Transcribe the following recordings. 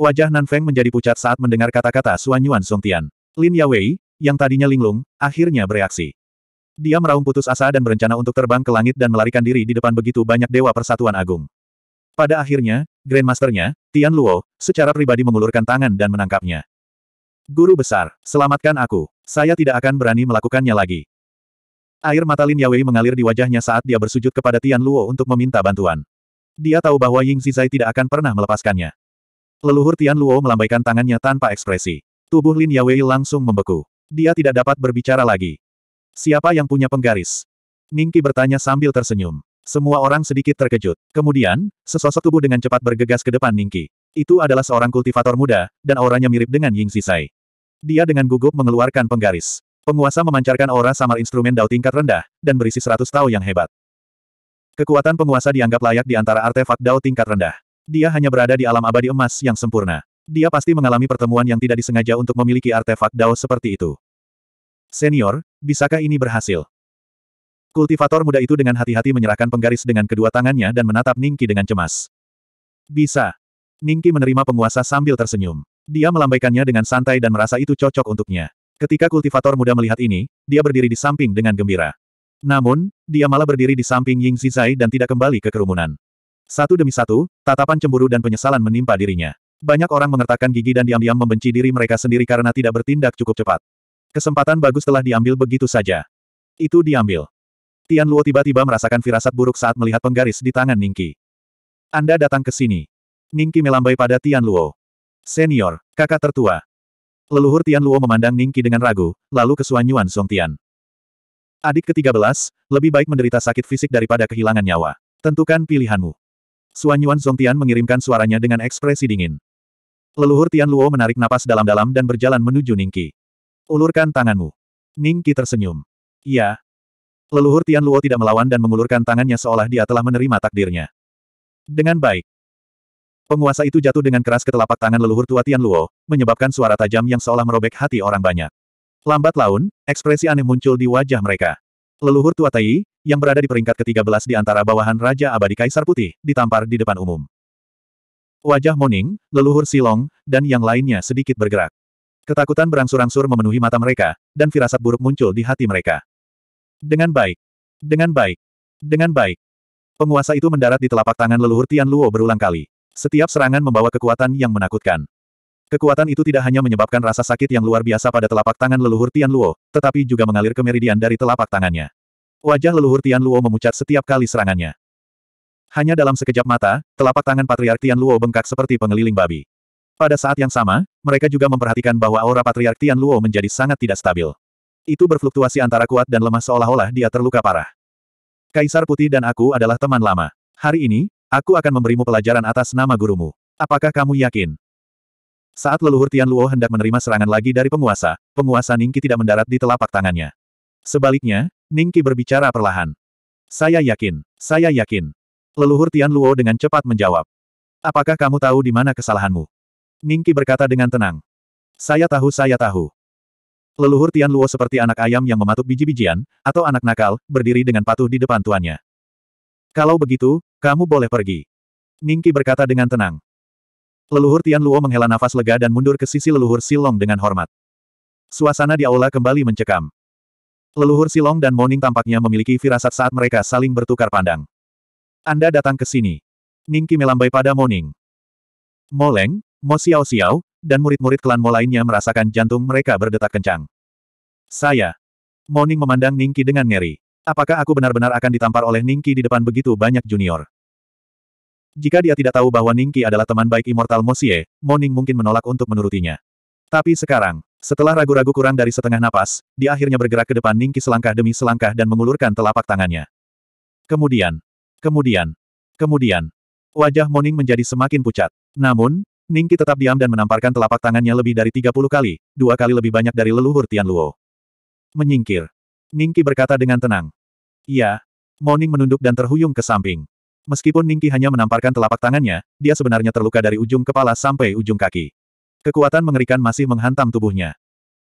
Wajah Nan Feng menjadi pucat saat mendengar kata-kata Suan Yuan Song Tian. Lin Yawei, yang tadinya linglung, akhirnya bereaksi. Dia meraung putus asa dan berencana untuk terbang ke langit dan melarikan diri di depan begitu banyak dewa persatuan agung. Pada akhirnya, Grandmasternya, Tian Luo, secara pribadi mengulurkan tangan dan menangkapnya. Guru besar, selamatkan aku. Saya tidak akan berani melakukannya lagi. Air mata Lin Yawei mengalir di wajahnya saat dia bersujud kepada Tian Luo untuk meminta bantuan. Dia tahu bahwa Ying Zizai tidak akan pernah melepaskannya. Leluhur Tian Luo melambaikan tangannya tanpa ekspresi. Tubuh Lin Yawei langsung membeku. Dia tidak dapat berbicara lagi. Siapa yang punya penggaris? Ningki bertanya sambil tersenyum. Semua orang sedikit terkejut. Kemudian, sesosok tubuh dengan cepat bergegas ke depan Ningki. Itu adalah seorang kultivator muda, dan auranya mirip dengan Ying Zisai. Dia dengan gugup mengeluarkan penggaris. Penguasa memancarkan aura samar instrumen dao tingkat rendah, dan berisi seratus tau yang hebat. Kekuatan penguasa dianggap layak di antara artefak dao tingkat rendah. Dia hanya berada di alam abadi emas yang sempurna. Dia pasti mengalami pertemuan yang tidak disengaja untuk memiliki artefak Dao seperti itu. Senior, bisakah ini berhasil? Kultivator muda itu dengan hati-hati menyerahkan penggaris dengan kedua tangannya dan menatap Ningki dengan cemas. Bisa. Ningki menerima penguasa sambil tersenyum. Dia melambaikannya dengan santai dan merasa itu cocok untuknya. Ketika kultivator muda melihat ini, dia berdiri di samping dengan gembira. Namun, dia malah berdiri di samping Ying Zizai dan tidak kembali ke kerumunan. Satu demi satu, tatapan cemburu dan penyesalan menimpa dirinya. Banyak orang mengertakkan gigi dan diam-diam membenci diri mereka sendiri karena tidak bertindak cukup cepat. Kesempatan bagus telah diambil begitu saja. Itu diambil. Tian Luo tiba-tiba merasakan firasat buruk saat melihat penggaris di tangan Ningki. Anda datang ke sini. Ningki melambai pada Tian Luo. Senior, kakak tertua. Leluhur Tian Luo memandang Ningki dengan ragu, lalu kesuanyuan Song Tian. Adik ke-13, lebih baik menderita sakit fisik daripada kehilangan nyawa. Tentukan pilihanmu. Suan Yuan Zongtian mengirimkan suaranya dengan ekspresi dingin. Leluhur Tian Luo menarik napas dalam-dalam dan berjalan menuju Ningki. Ulurkan tanganmu. Ningki tersenyum. Iya. Leluhur Tian Luo tidak melawan dan mengulurkan tangannya seolah dia telah menerima takdirnya. Dengan baik. Penguasa itu jatuh dengan keras ke telapak tangan leluhur tua Tian Luo, menyebabkan suara tajam yang seolah merobek hati orang banyak. Lambat laun, ekspresi aneh muncul di wajah mereka. Leluhur tua Tai, yang berada di peringkat ke-13 di antara bawahan Raja Abadi Kaisar Putih, ditampar di depan umum. Wajah Moning, leluhur Silong, dan yang lainnya sedikit bergerak. Ketakutan berangsur-angsur memenuhi mata mereka, dan firasat buruk muncul di hati mereka. Dengan baik. Dengan baik. Dengan baik. Penguasa itu mendarat di telapak tangan leluhur Tian Luo berulang kali. Setiap serangan membawa kekuatan yang menakutkan. Kekuatan itu tidak hanya menyebabkan rasa sakit yang luar biasa pada telapak tangan leluhur Tian Luo, tetapi juga mengalir ke meridian dari telapak tangannya. Wajah leluhur Tian Luo memucat setiap kali serangannya. Hanya dalam sekejap mata, telapak tangan Patriark Tian Luo bengkak seperti pengeliling babi. Pada saat yang sama, mereka juga memperhatikan bahwa aura Patriark Tian Luo menjadi sangat tidak stabil. Itu berfluktuasi antara kuat dan lemah seolah-olah dia terluka parah. Kaisar Putih dan aku adalah teman lama. Hari ini, aku akan memberimu pelajaran atas nama gurumu. Apakah kamu yakin? Saat leluhur Tian Luo hendak menerima serangan lagi dari penguasa, penguasa Ningki tidak mendarat di telapak tangannya. Sebaliknya, Ningki berbicara perlahan. Saya yakin, saya yakin. Leluhur Tian Luo dengan cepat menjawab. Apakah kamu tahu di mana kesalahanmu? Ningki berkata dengan tenang. Saya tahu, saya tahu. Leluhur Tian Luo seperti anak ayam yang mematuk biji-bijian, atau anak nakal, berdiri dengan patuh di depan tuannya. Kalau begitu, kamu boleh pergi. Ningki berkata dengan tenang. Leluhur Tian Luo menghela nafas lega dan mundur ke sisi leluhur Silong dengan hormat. Suasana di aula kembali mencekam. Leluhur Silong dan Moning tampaknya memiliki firasat saat mereka saling bertukar pandang. Anda datang ke sini. Ningki melambai pada Moning. Moleng, Mo Xiao Xiao, dan murid-murid klan Mo lainnya merasakan jantung mereka berdetak kencang. Saya. Moning memandang Ningki dengan ngeri. Apakah aku benar-benar akan ditampar oleh Ningki di depan begitu banyak junior? Jika dia tidak tahu bahwa Ningki adalah teman baik Immortal Mosie, Moning mungkin menolak untuk menurutinya. Tapi sekarang, setelah ragu-ragu kurang dari setengah napas, dia akhirnya bergerak ke depan Ningki selangkah demi selangkah dan mengulurkan telapak tangannya. Kemudian, kemudian, kemudian, wajah Moning menjadi semakin pucat. Namun, Ningki tetap diam dan menamparkan telapak tangannya lebih dari 30 kali, dua kali lebih banyak dari leluhur Tian Luo. Menyingkir. Ningki berkata dengan tenang. Iya. Moning menunduk dan terhuyung ke samping. Meskipun Ningki hanya menamparkan telapak tangannya, dia sebenarnya terluka dari ujung kepala sampai ujung kaki. Kekuatan mengerikan masih menghantam tubuhnya.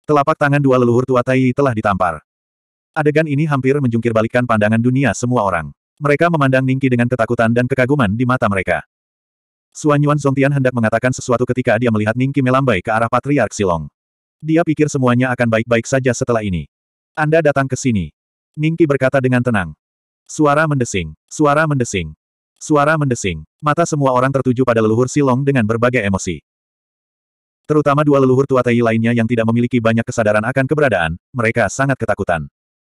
Telapak tangan dua leluhur tua Tai telah ditampar. Adegan ini hampir menjungkir pandangan dunia semua orang. Mereka memandang Ningki dengan ketakutan dan kekaguman di mata mereka. Suan Yuan Zongtian hendak mengatakan sesuatu ketika dia melihat Ningki melambai ke arah Patriark Silong. Dia pikir semuanya akan baik-baik saja setelah ini. Anda datang ke sini. Ningki berkata dengan tenang. Suara mendesing. Suara mendesing. Suara mendesing. Mata semua orang tertuju pada leluhur Silong dengan berbagai emosi. Terutama dua leluhur tua Tai lainnya yang tidak memiliki banyak kesadaran akan keberadaan, mereka sangat ketakutan.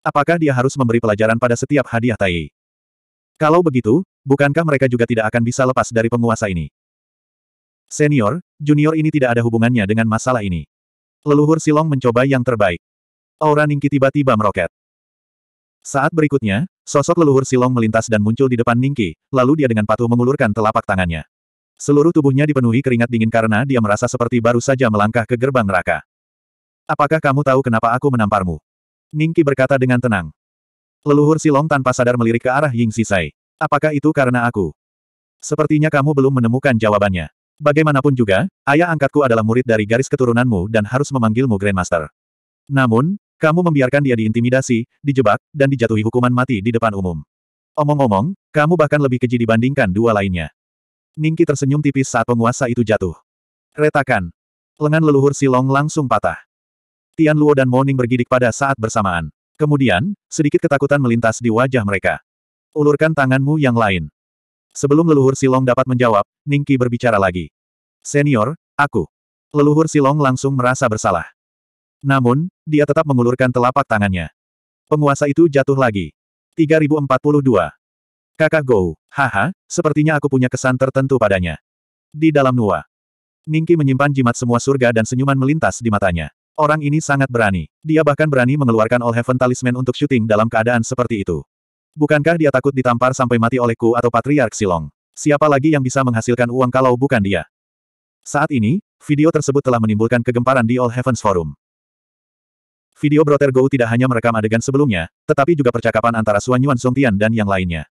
Apakah dia harus memberi pelajaran pada setiap hadiah Tai? Kalau begitu, bukankah mereka juga tidak akan bisa lepas dari penguasa ini? Senior, junior ini tidak ada hubungannya dengan masalah ini. Leluhur Silong mencoba yang terbaik. Aura Ningki tiba-tiba meroket. Saat berikutnya, sosok leluhur Silong melintas dan muncul di depan Ningki, lalu dia dengan patuh mengulurkan telapak tangannya. Seluruh tubuhnya dipenuhi keringat dingin karena dia merasa seperti baru saja melangkah ke gerbang neraka. Apakah kamu tahu kenapa aku menamparmu? Ningki berkata dengan tenang. Leluhur Silong tanpa sadar melirik ke arah Ying Sisai. Apakah itu karena aku? Sepertinya kamu belum menemukan jawabannya. Bagaimanapun juga, ayah angkatku adalah murid dari garis keturunanmu dan harus memanggilmu Grandmaster. Namun, kamu membiarkan dia diintimidasi, dijebak, dan dijatuhi hukuman mati di depan umum. Omong-omong, kamu bahkan lebih keji dibandingkan dua lainnya. Ningki tersenyum tipis saat penguasa itu jatuh. Retakan. Lengan leluhur Silong langsung patah. Tian Luo dan Moning bergidik pada saat bersamaan. Kemudian, sedikit ketakutan melintas di wajah mereka. Ulurkan tanganmu yang lain. Sebelum leluhur Silong dapat menjawab, Ningki berbicara lagi. Senior, aku. Leluhur Silong langsung merasa bersalah. Namun, dia tetap mengulurkan telapak tangannya. Penguasa itu jatuh lagi. 3042. Kakak Gou, haha, sepertinya aku punya kesan tertentu padanya. Di dalam Nua. Ningki menyimpan jimat semua surga dan senyuman melintas di matanya. Orang ini sangat berani. Dia bahkan berani mengeluarkan All Heaven Talisman untuk syuting dalam keadaan seperti itu. Bukankah dia takut ditampar sampai mati olehku atau Patriark Silong? Siapa lagi yang bisa menghasilkan uang kalau bukan dia? Saat ini, video tersebut telah menimbulkan kegemparan di All Heavens Forum. Video Brother Gou tidak hanya merekam adegan sebelumnya, tetapi juga percakapan antara Suan Yuan Songtian dan yang lainnya.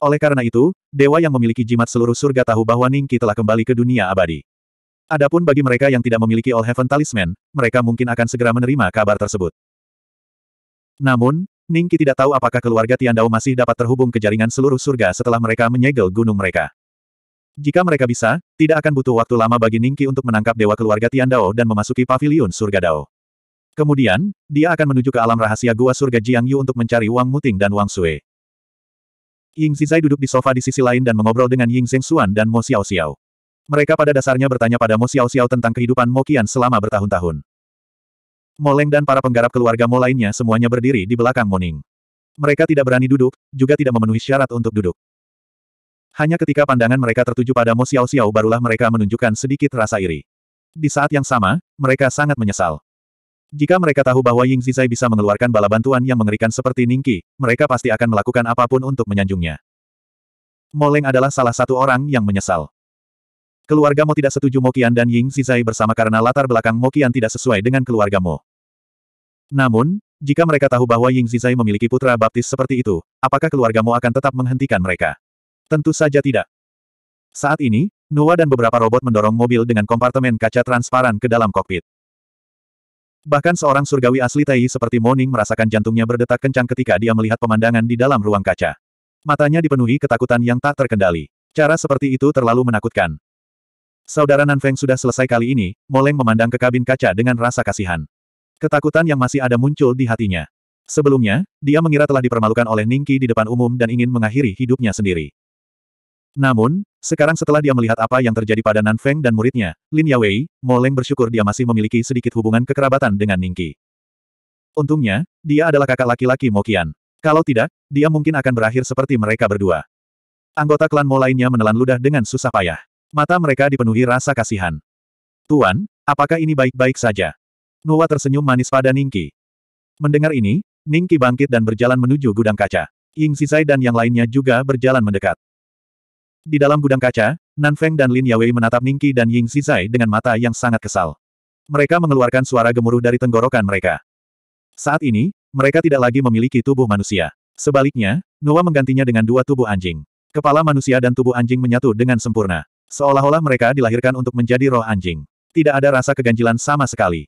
Oleh karena itu, dewa yang memiliki jimat seluruh surga tahu bahwa Ningki telah kembali ke dunia abadi. Adapun bagi mereka yang tidak memiliki All Heaven Talisman, mereka mungkin akan segera menerima kabar tersebut. Namun, Ningki tidak tahu apakah keluarga Tian Dao masih dapat terhubung ke jaringan seluruh surga setelah mereka menyegel gunung mereka. Jika mereka bisa, tidak akan butuh waktu lama bagi Ningki untuk menangkap Dewa Keluarga Tian Dao dan memasuki Paviliun Surga Dao. Kemudian, dia akan menuju ke alam rahasia gua surga Jiang Yu untuk mencari Wang Muting dan Wang Sui. Ying Zizai duduk di sofa di sisi lain dan mengobrol dengan Ying Zheng Xuan dan Mo Xiao Xiao. Mereka pada dasarnya bertanya pada Mo Xiao Xiao tentang kehidupan Mo Qian selama bertahun-tahun. Mo Leng dan para penggarap keluarga Mo lainnya semuanya berdiri di belakang Mo Ning. Mereka tidak berani duduk, juga tidak memenuhi syarat untuk duduk. Hanya ketika pandangan mereka tertuju pada Mo Xiao Xiao barulah mereka menunjukkan sedikit rasa iri. Di saat yang sama, mereka sangat menyesal. Jika mereka tahu bahwa Ying Zizai bisa mengeluarkan bala bantuan yang mengerikan seperti Ningqi, mereka pasti akan melakukan apapun untuk menyanjungnya. Moleng adalah salah satu orang yang menyesal. Keluarga Mo tidak setuju Mo Qian dan Ying Zizai bersama karena latar belakang Mo Qian tidak sesuai dengan keluarga Mo. Namun, jika mereka tahu bahwa Ying Zizai memiliki putra baptis seperti itu, apakah keluarga Mo akan tetap menghentikan mereka? Tentu saja tidak. Saat ini, Noah dan beberapa robot mendorong mobil dengan kompartemen kaca transparan ke dalam kokpit. Bahkan seorang surgawi asli Tai seperti Moning merasakan jantungnya berdetak kencang ketika dia melihat pemandangan di dalam ruang kaca. Matanya dipenuhi ketakutan yang tak terkendali. Cara seperti itu terlalu menakutkan. Saudara Nanfeng sudah selesai kali ini, Moleng memandang ke kabin kaca dengan rasa kasihan. Ketakutan yang masih ada muncul di hatinya. Sebelumnya, dia mengira telah dipermalukan oleh Ningki di depan umum dan ingin mengakhiri hidupnya sendiri. Namun, sekarang setelah dia melihat apa yang terjadi pada Nan Feng dan muridnya, Lin Yawei, Mo Leng bersyukur dia masih memiliki sedikit hubungan kekerabatan dengan Ningki. Untungnya, dia adalah kakak laki-laki Mokian. Kalau tidak, dia mungkin akan berakhir seperti mereka berdua. Anggota klan Mo lainnya menelan ludah dengan susah payah. Mata mereka dipenuhi rasa kasihan. Tuan, apakah ini baik-baik saja? Nuwa tersenyum manis pada Ningki. Mendengar ini, Ningki bangkit dan berjalan menuju gudang kaca. Ying Sai dan yang lainnya juga berjalan mendekat. Di dalam gudang kaca, Nan Feng dan Lin Yawei menatap Ningqi dan Ying Zizai dengan mata yang sangat kesal. Mereka mengeluarkan suara gemuruh dari tenggorokan mereka. Saat ini, mereka tidak lagi memiliki tubuh manusia. Sebaliknya, Noah menggantinya dengan dua tubuh anjing. Kepala manusia dan tubuh anjing menyatu dengan sempurna. Seolah-olah mereka dilahirkan untuk menjadi roh anjing. Tidak ada rasa keganjilan sama sekali.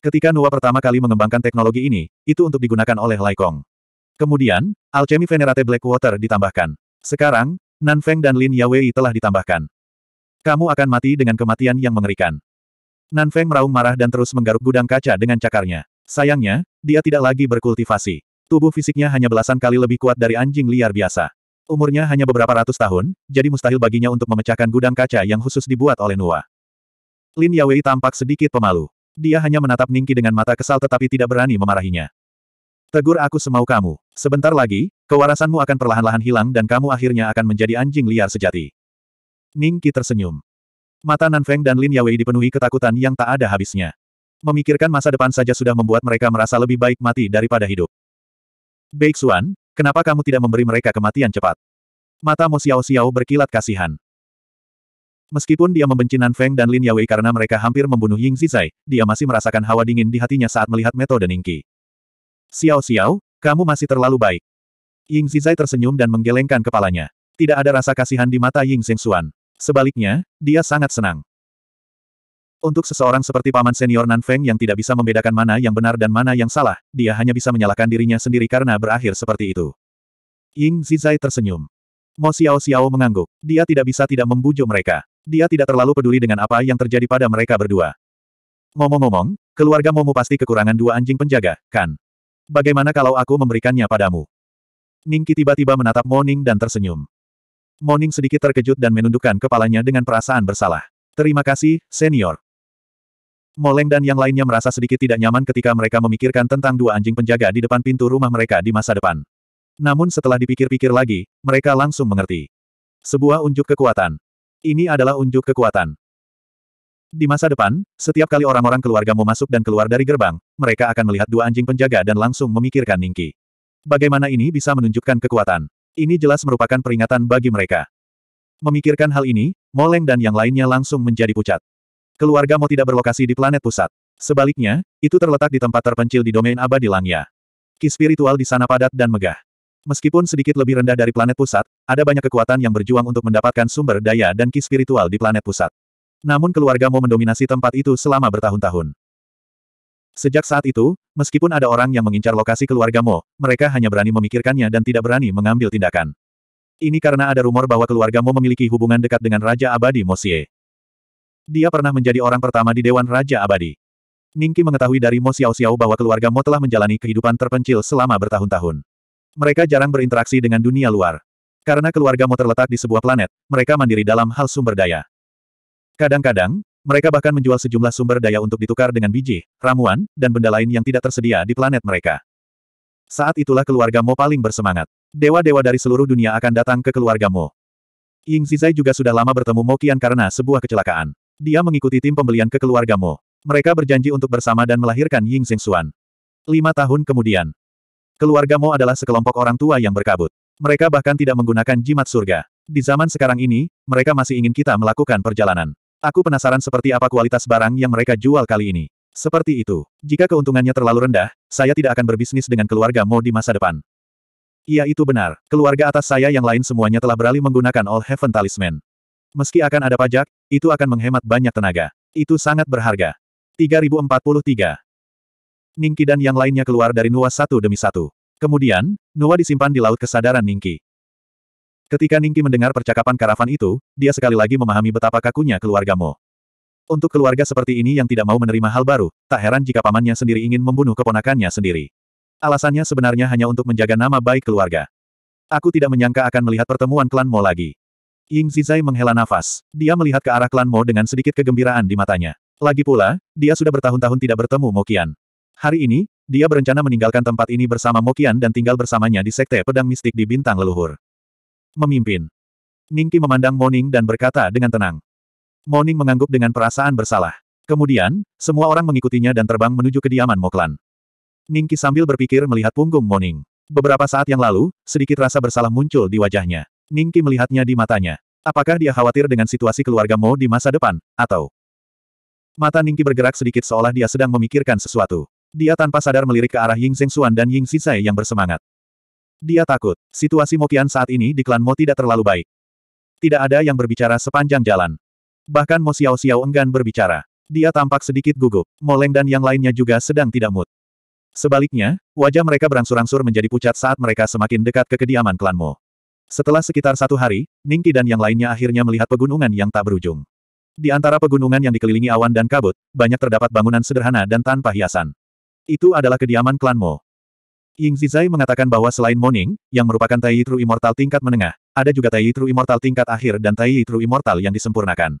Ketika Noah pertama kali mengembangkan teknologi ini, itu untuk digunakan oleh Laikong. Kemudian, alchemy venerate Blackwater ditambahkan. Sekarang, Nan Feng dan Lin Yawei telah ditambahkan. Kamu akan mati dengan kematian yang mengerikan. Nan Feng meraung marah dan terus menggaruk gudang kaca dengan cakarnya. Sayangnya, dia tidak lagi berkultivasi. Tubuh fisiknya hanya belasan kali lebih kuat dari anjing liar biasa. Umurnya hanya beberapa ratus tahun, jadi mustahil baginya untuk memecahkan gudang kaca yang khusus dibuat oleh Nua. Lin Yawei tampak sedikit pemalu. Dia hanya menatap Ningki dengan mata kesal tetapi tidak berani memarahinya. Tegur aku semau kamu. Sebentar lagi, kewarasanmu akan perlahan-lahan hilang dan kamu akhirnya akan menjadi anjing liar sejati. Ning Qi tersenyum. Mata Nan Feng dan Lin Yawei dipenuhi ketakutan yang tak ada habisnya. Memikirkan masa depan saja sudah membuat mereka merasa lebih baik mati daripada hidup. Baik Xuan, kenapa kamu tidak memberi mereka kematian cepat? Mata Mo Xiao Xiao berkilat kasihan. Meskipun dia membenci Nan Feng dan Lin Yawei karena mereka hampir membunuh Ying Zizai, dia masih merasakan hawa dingin di hatinya saat melihat metode Ningki. Xiao Xiao, kamu masih terlalu baik. Ying Zizai tersenyum dan menggelengkan kepalanya. Tidak ada rasa kasihan di mata Ying Xuan. Sebaliknya, dia sangat senang. Untuk seseorang seperti paman senior Nan Feng yang tidak bisa membedakan mana yang benar dan mana yang salah, dia hanya bisa menyalahkan dirinya sendiri karena berakhir seperti itu. Ying Zizai tersenyum. Mo Xiao Xiao mengangguk. Dia tidak bisa tidak membujuk mereka. Dia tidak terlalu peduli dengan apa yang terjadi pada mereka berdua. Ngomong-ngomong, keluarga Momo pasti kekurangan dua anjing penjaga, kan? Bagaimana kalau aku memberikannya padamu? Ningki tiba-tiba menatap Moning dan tersenyum. Moning sedikit terkejut dan menundukkan kepalanya dengan perasaan bersalah. Terima kasih, senior. Moleng dan yang lainnya merasa sedikit tidak nyaman ketika mereka memikirkan tentang dua anjing penjaga di depan pintu rumah mereka di masa depan. Namun setelah dipikir-pikir lagi, mereka langsung mengerti. Sebuah unjuk kekuatan. Ini adalah unjuk kekuatan. Di masa depan, setiap kali orang-orang keluarga keluargamu masuk dan keluar dari gerbang, mereka akan melihat dua anjing penjaga dan langsung memikirkan Ningki. Bagaimana ini bisa menunjukkan kekuatan? Ini jelas merupakan peringatan bagi mereka. Memikirkan hal ini, Moleng dan yang lainnya langsung menjadi pucat. Keluarga Mo tidak berlokasi di planet pusat. Sebaliknya, itu terletak di tempat terpencil di domain abadi Langya. Ki spiritual di sana padat dan megah. Meskipun sedikit lebih rendah dari planet pusat, ada banyak kekuatan yang berjuang untuk mendapatkan sumber daya dan ki spiritual di planet pusat. Namun keluarga Mo mendominasi tempat itu selama bertahun-tahun. Sejak saat itu, meskipun ada orang yang mengincar lokasi keluarga Mo, mereka hanya berani memikirkannya dan tidak berani mengambil tindakan. Ini karena ada rumor bahwa keluarga Mo memiliki hubungan dekat dengan Raja Abadi Mosie. Dia pernah menjadi orang pertama di Dewan Raja Abadi. Ningki mengetahui dari Mo Xiao Xiao bahwa keluarga Mo telah menjalani kehidupan terpencil selama bertahun-tahun. Mereka jarang berinteraksi dengan dunia luar. Karena keluarga Mo terletak di sebuah planet, mereka mandiri dalam hal sumber daya. Kadang-kadang, mereka bahkan menjual sejumlah sumber daya untuk ditukar dengan biji, ramuan, dan benda lain yang tidak tersedia di planet mereka. Saat itulah keluarga Mo paling bersemangat. Dewa-dewa dari seluruh dunia akan datang ke keluarga Mo. Ying Zizai juga sudah lama bertemu Mo Qian karena sebuah kecelakaan. Dia mengikuti tim pembelian ke keluarga Mo. Mereka berjanji untuk bersama dan melahirkan Ying Xuan. Lima tahun kemudian, keluarga Mo adalah sekelompok orang tua yang berkabut. Mereka bahkan tidak menggunakan jimat surga. Di zaman sekarang ini, mereka masih ingin kita melakukan perjalanan. Aku penasaran seperti apa kualitas barang yang mereka jual kali ini. Seperti itu. Jika keuntungannya terlalu rendah, saya tidak akan berbisnis dengan keluarga Mo di masa depan. Iya itu benar. Keluarga atas saya yang lain semuanya telah beralih menggunakan All Heaven Talisman. Meski akan ada pajak, itu akan menghemat banyak tenaga. Itu sangat berharga. 3043. Ningki dan yang lainnya keluar dari Nuwa satu demi satu. Kemudian, Nuwa disimpan di Laut Kesadaran Ningki. Ketika Ningki mendengar percakapan karavan itu, dia sekali lagi memahami betapa kakunya keluarga Mo. Untuk keluarga seperti ini yang tidak mau menerima hal baru, tak heran jika pamannya sendiri ingin membunuh keponakannya sendiri. Alasannya sebenarnya hanya untuk menjaga nama baik keluarga. Aku tidak menyangka akan melihat pertemuan klan Mo lagi. Ying Zizai menghela nafas. Dia melihat ke arah klan Mo dengan sedikit kegembiraan di matanya. Lagi pula, dia sudah bertahun-tahun tidak bertemu Mo Mokian. Hari ini, dia berencana meninggalkan tempat ini bersama Mo Mokian dan tinggal bersamanya di Sekte Pedang Mistik di Bintang Leluhur. Memimpin. Ningki memandang Moning dan berkata dengan tenang. Moning mengangguk dengan perasaan bersalah. Kemudian, semua orang mengikutinya dan terbang menuju kediaman Moklan. Ningki sambil berpikir melihat punggung Moning. Beberapa saat yang lalu, sedikit rasa bersalah muncul di wajahnya. Ningki melihatnya di matanya. Apakah dia khawatir dengan situasi keluarga Mo di masa depan, atau... Mata Ningki bergerak sedikit seolah dia sedang memikirkan sesuatu. Dia tanpa sadar melirik ke arah Ying Seng Xuan dan Ying Sisai yang bersemangat. Dia takut. Situasi Mokian saat ini di klan Mo tidak terlalu baik. Tidak ada yang berbicara sepanjang jalan. Bahkan Mo Xiao Xiao enggan berbicara. Dia tampak sedikit gugup. Mo Leng dan yang lainnya juga sedang tidak mood. Sebaliknya, wajah mereka berangsur-angsur menjadi pucat saat mereka semakin dekat ke kediaman klan Mo. Setelah sekitar satu hari, Ningki dan yang lainnya akhirnya melihat pegunungan yang tak berujung. Di antara pegunungan yang dikelilingi awan dan kabut, banyak terdapat bangunan sederhana dan tanpa hiasan. Itu adalah kediaman klan Mo. Ying Zizai mengatakan bahwa selain Morning, yang merupakan Tai True Immortal tingkat menengah, ada juga Tai True Immortal tingkat akhir dan Tai True Immortal yang disempurnakan.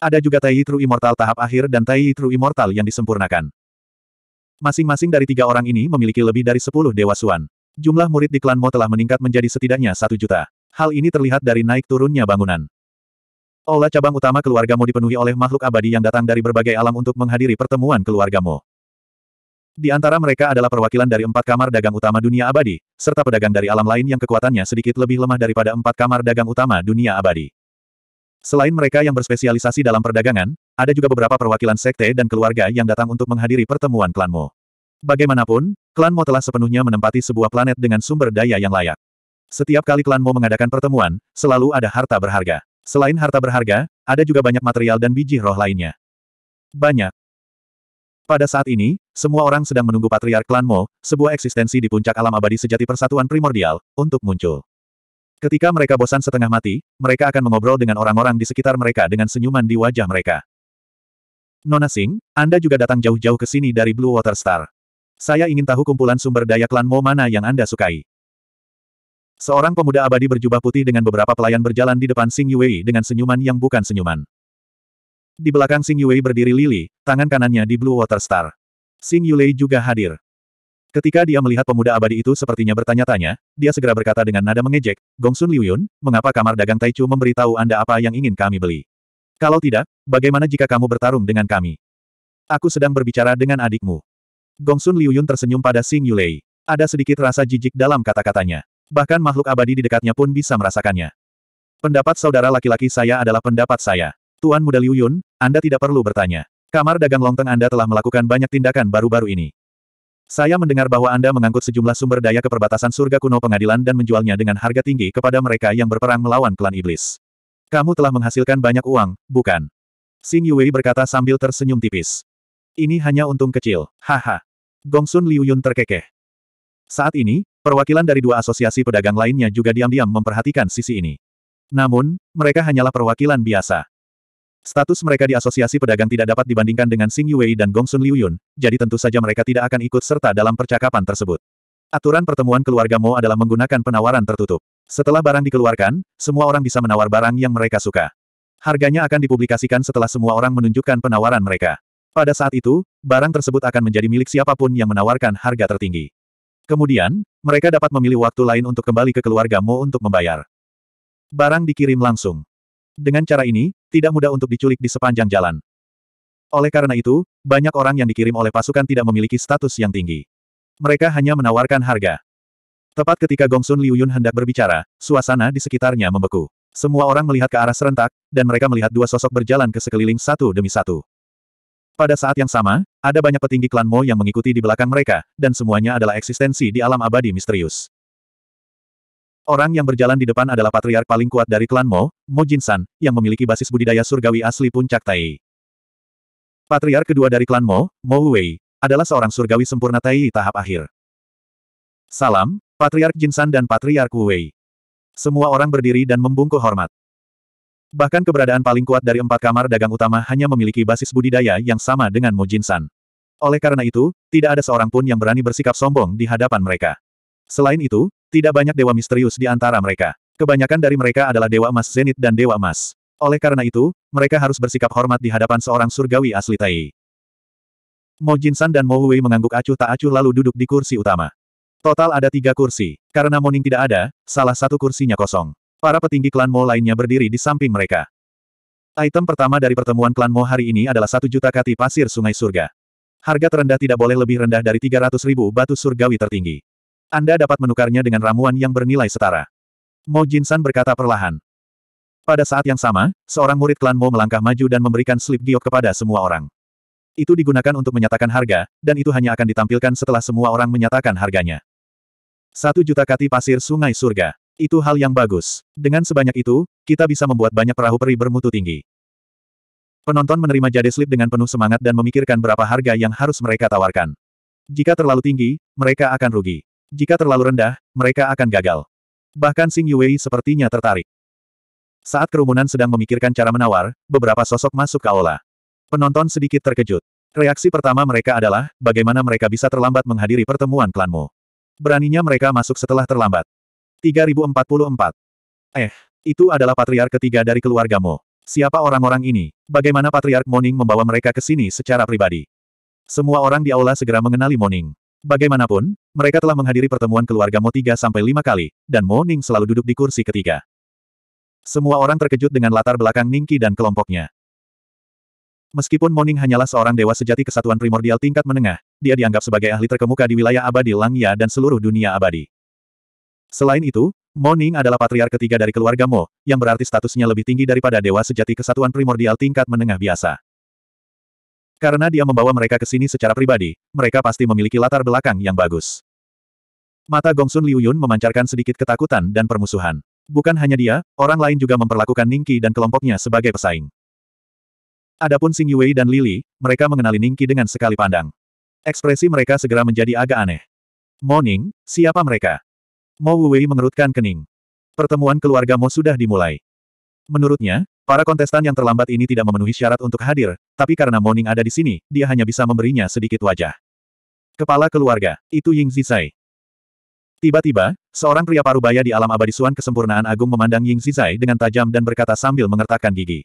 Ada juga Tai True Immortal tahap akhir dan Tai True Immortal yang disempurnakan. Masing-masing dari tiga orang ini memiliki lebih dari sepuluh Dewa Suan. Jumlah murid di klan Mo telah meningkat menjadi setidaknya satu juta. Hal ini terlihat dari naik turunnya bangunan. Olah cabang utama keluarga Mo dipenuhi oleh makhluk abadi yang datang dari berbagai alam untuk menghadiri pertemuan keluarga Mo. Di antara mereka adalah perwakilan dari empat kamar dagang utama dunia abadi, serta pedagang dari alam lain yang kekuatannya sedikit lebih lemah daripada empat kamar dagang utama dunia abadi. Selain mereka yang berspesialisasi dalam perdagangan, ada juga beberapa perwakilan sekte dan keluarga yang datang untuk menghadiri pertemuan klan Mo. Bagaimanapun, klan Mo telah sepenuhnya menempati sebuah planet dengan sumber daya yang layak. Setiap kali klan Mo mengadakan pertemuan, selalu ada harta berharga. Selain harta berharga, ada juga banyak material dan biji roh lainnya. Banyak, pada saat ini, semua orang sedang menunggu Patriark Klan Mo, sebuah eksistensi di puncak alam abadi sejati persatuan primordial, untuk muncul. Ketika mereka bosan setengah mati, mereka akan mengobrol dengan orang-orang di sekitar mereka dengan senyuman di wajah mereka. Nona Singh, Anda juga datang jauh-jauh ke sini dari Blue Water Star. Saya ingin tahu kumpulan sumber daya klan Mo mana yang Anda sukai. Seorang pemuda abadi berjubah putih dengan beberapa pelayan berjalan di depan Sing Yuei dengan senyuman yang bukan senyuman. Di belakang Sing Yue berdiri Lily, tangan kanannya di Blue Water Star. Xing Yue juga hadir. Ketika dia melihat pemuda abadi itu sepertinya bertanya-tanya, dia segera berkata dengan nada mengejek, Gongsun Liu Yun, mengapa kamar dagang Taichu memberitahu Anda apa yang ingin kami beli? Kalau tidak, bagaimana jika kamu bertarung dengan kami? Aku sedang berbicara dengan adikmu. Gongsun Liu Yun tersenyum pada Sing Yuei. Ada sedikit rasa jijik dalam kata-katanya. Bahkan makhluk abadi di dekatnya pun bisa merasakannya. Pendapat saudara laki-laki saya adalah pendapat saya. Tuan Muda Liu Yun, Anda tidak perlu bertanya. Kamar dagang Longteng Anda telah melakukan banyak tindakan baru-baru ini. Saya mendengar bahwa Anda mengangkut sejumlah sumber daya ke perbatasan surga kuno pengadilan dan menjualnya dengan harga tinggi kepada mereka yang berperang melawan klan iblis. Kamu telah menghasilkan banyak uang, bukan? Xing Yue berkata sambil tersenyum tipis. Ini hanya untung kecil, haha. Gongsun Liu Yun terkekeh. Saat ini, perwakilan dari dua asosiasi pedagang lainnya juga diam-diam memperhatikan sisi ini. Namun, mereka hanyalah perwakilan biasa. Status mereka di asosiasi pedagang tidak dapat dibandingkan dengan Xing Yuei dan Gongsun Liu Yun, jadi tentu saja mereka tidak akan ikut serta dalam percakapan tersebut. Aturan pertemuan keluarga Mo adalah menggunakan penawaran tertutup. Setelah barang dikeluarkan, semua orang bisa menawar barang yang mereka suka. Harganya akan dipublikasikan setelah semua orang menunjukkan penawaran mereka. Pada saat itu, barang tersebut akan menjadi milik siapapun yang menawarkan harga tertinggi. Kemudian, mereka dapat memilih waktu lain untuk kembali ke keluarga Mo untuk membayar. Barang dikirim langsung. Dengan cara ini, tidak mudah untuk diculik di sepanjang jalan. Oleh karena itu, banyak orang yang dikirim oleh pasukan tidak memiliki status yang tinggi. Mereka hanya menawarkan harga. Tepat ketika Gongsun Liu Yun hendak berbicara, suasana di sekitarnya membeku. Semua orang melihat ke arah serentak, dan mereka melihat dua sosok berjalan ke sekeliling satu demi satu. Pada saat yang sama, ada banyak petinggi klan Mo yang mengikuti di belakang mereka, dan semuanya adalah eksistensi di alam abadi misterius. Orang yang berjalan di depan adalah patriark paling kuat dari klan Mo, Mo Jinsan, yang memiliki basis budidaya surgawi asli puncak Tai. Patriark kedua dari klan Mo, Mo Wei, adalah seorang surgawi sempurna Tai tahap akhir. Salam, Patriark Jinsan dan Patriark Wei. Semua orang berdiri dan membungkuk hormat. Bahkan keberadaan paling kuat dari empat kamar dagang utama hanya memiliki basis budidaya yang sama dengan Mo Jinsan. Oleh karena itu, tidak ada seorang pun yang berani bersikap sombong di hadapan mereka. Selain itu, tidak banyak dewa misterius di antara mereka. Kebanyakan dari mereka adalah dewa emas zenit dan dewa emas. Oleh karena itu, mereka harus bersikap hormat di hadapan seorang surgawi asli Tai. Mo Jinsan dan Mo Wei mengangguk acuh tak acuh lalu duduk di kursi utama. Total ada tiga kursi. Karena Moning tidak ada, salah satu kursinya kosong. Para petinggi klan Mo lainnya berdiri di samping mereka. Item pertama dari pertemuan klan Mo hari ini adalah satu juta kati pasir sungai surga. Harga terendah tidak boleh lebih rendah dari 300 ribu batu surgawi tertinggi. Anda dapat menukarnya dengan ramuan yang bernilai setara. Mo Jinsan berkata perlahan. Pada saat yang sama, seorang murid klan Mo melangkah maju dan memberikan slip giok kepada semua orang. Itu digunakan untuk menyatakan harga, dan itu hanya akan ditampilkan setelah semua orang menyatakan harganya. Satu juta kati pasir sungai surga. Itu hal yang bagus. Dengan sebanyak itu, kita bisa membuat banyak perahu peri bermutu tinggi. Penonton menerima jade slip dengan penuh semangat dan memikirkan berapa harga yang harus mereka tawarkan. Jika terlalu tinggi, mereka akan rugi. Jika terlalu rendah, mereka akan gagal. Bahkan Sing Yuei sepertinya tertarik. Saat kerumunan sedang memikirkan cara menawar, beberapa sosok masuk ke aula. Penonton sedikit terkejut. Reaksi pertama mereka adalah, bagaimana mereka bisa terlambat menghadiri pertemuan klanmu. Beraninya mereka masuk setelah terlambat. 3044. Eh, itu adalah patriark ketiga dari keluargamu. Siapa orang-orang ini? Bagaimana patriark Morning membawa mereka ke sini secara pribadi? Semua orang di aula segera mengenali Morning. Bagaimanapun, mereka telah menghadiri pertemuan keluarga Mo tiga sampai lima kali, dan Mo Ning selalu duduk di kursi ketiga. Semua orang terkejut dengan latar belakang Ningki dan kelompoknya. Meskipun Mo Ning hanyalah seorang dewa sejati kesatuan primordial tingkat menengah, dia dianggap sebagai ahli terkemuka di wilayah abadi Langya dan seluruh dunia abadi. Selain itu, Mo Ning adalah patriar ketiga dari keluarga Mo, yang berarti statusnya lebih tinggi daripada dewa sejati kesatuan primordial tingkat menengah biasa. Karena dia membawa mereka ke sini secara pribadi, mereka pasti memiliki latar belakang yang bagus. Mata Gongsun Liu Yun memancarkan sedikit ketakutan dan permusuhan. Bukan hanya dia, orang lain juga memperlakukan Ningqi dan kelompoknya sebagai pesaing. Adapun Xing Yue dan Lily, mereka mengenali Ningqi dengan sekali pandang. Ekspresi mereka segera menjadi agak aneh. Morning, siapa mereka? Mo Wei mengerutkan kening. Pertemuan keluarga Mo sudah dimulai. Menurutnya, Para kontestan yang terlambat ini tidak memenuhi syarat untuk hadir, tapi karena Morning ada di sini, dia hanya bisa memberinya sedikit wajah. Kepala keluarga, itu Ying Zizai. Tiba-tiba, seorang pria parubaya di alam abadi Suan kesempurnaan agung memandang Ying Zizai dengan tajam dan berkata sambil mengertakkan gigi.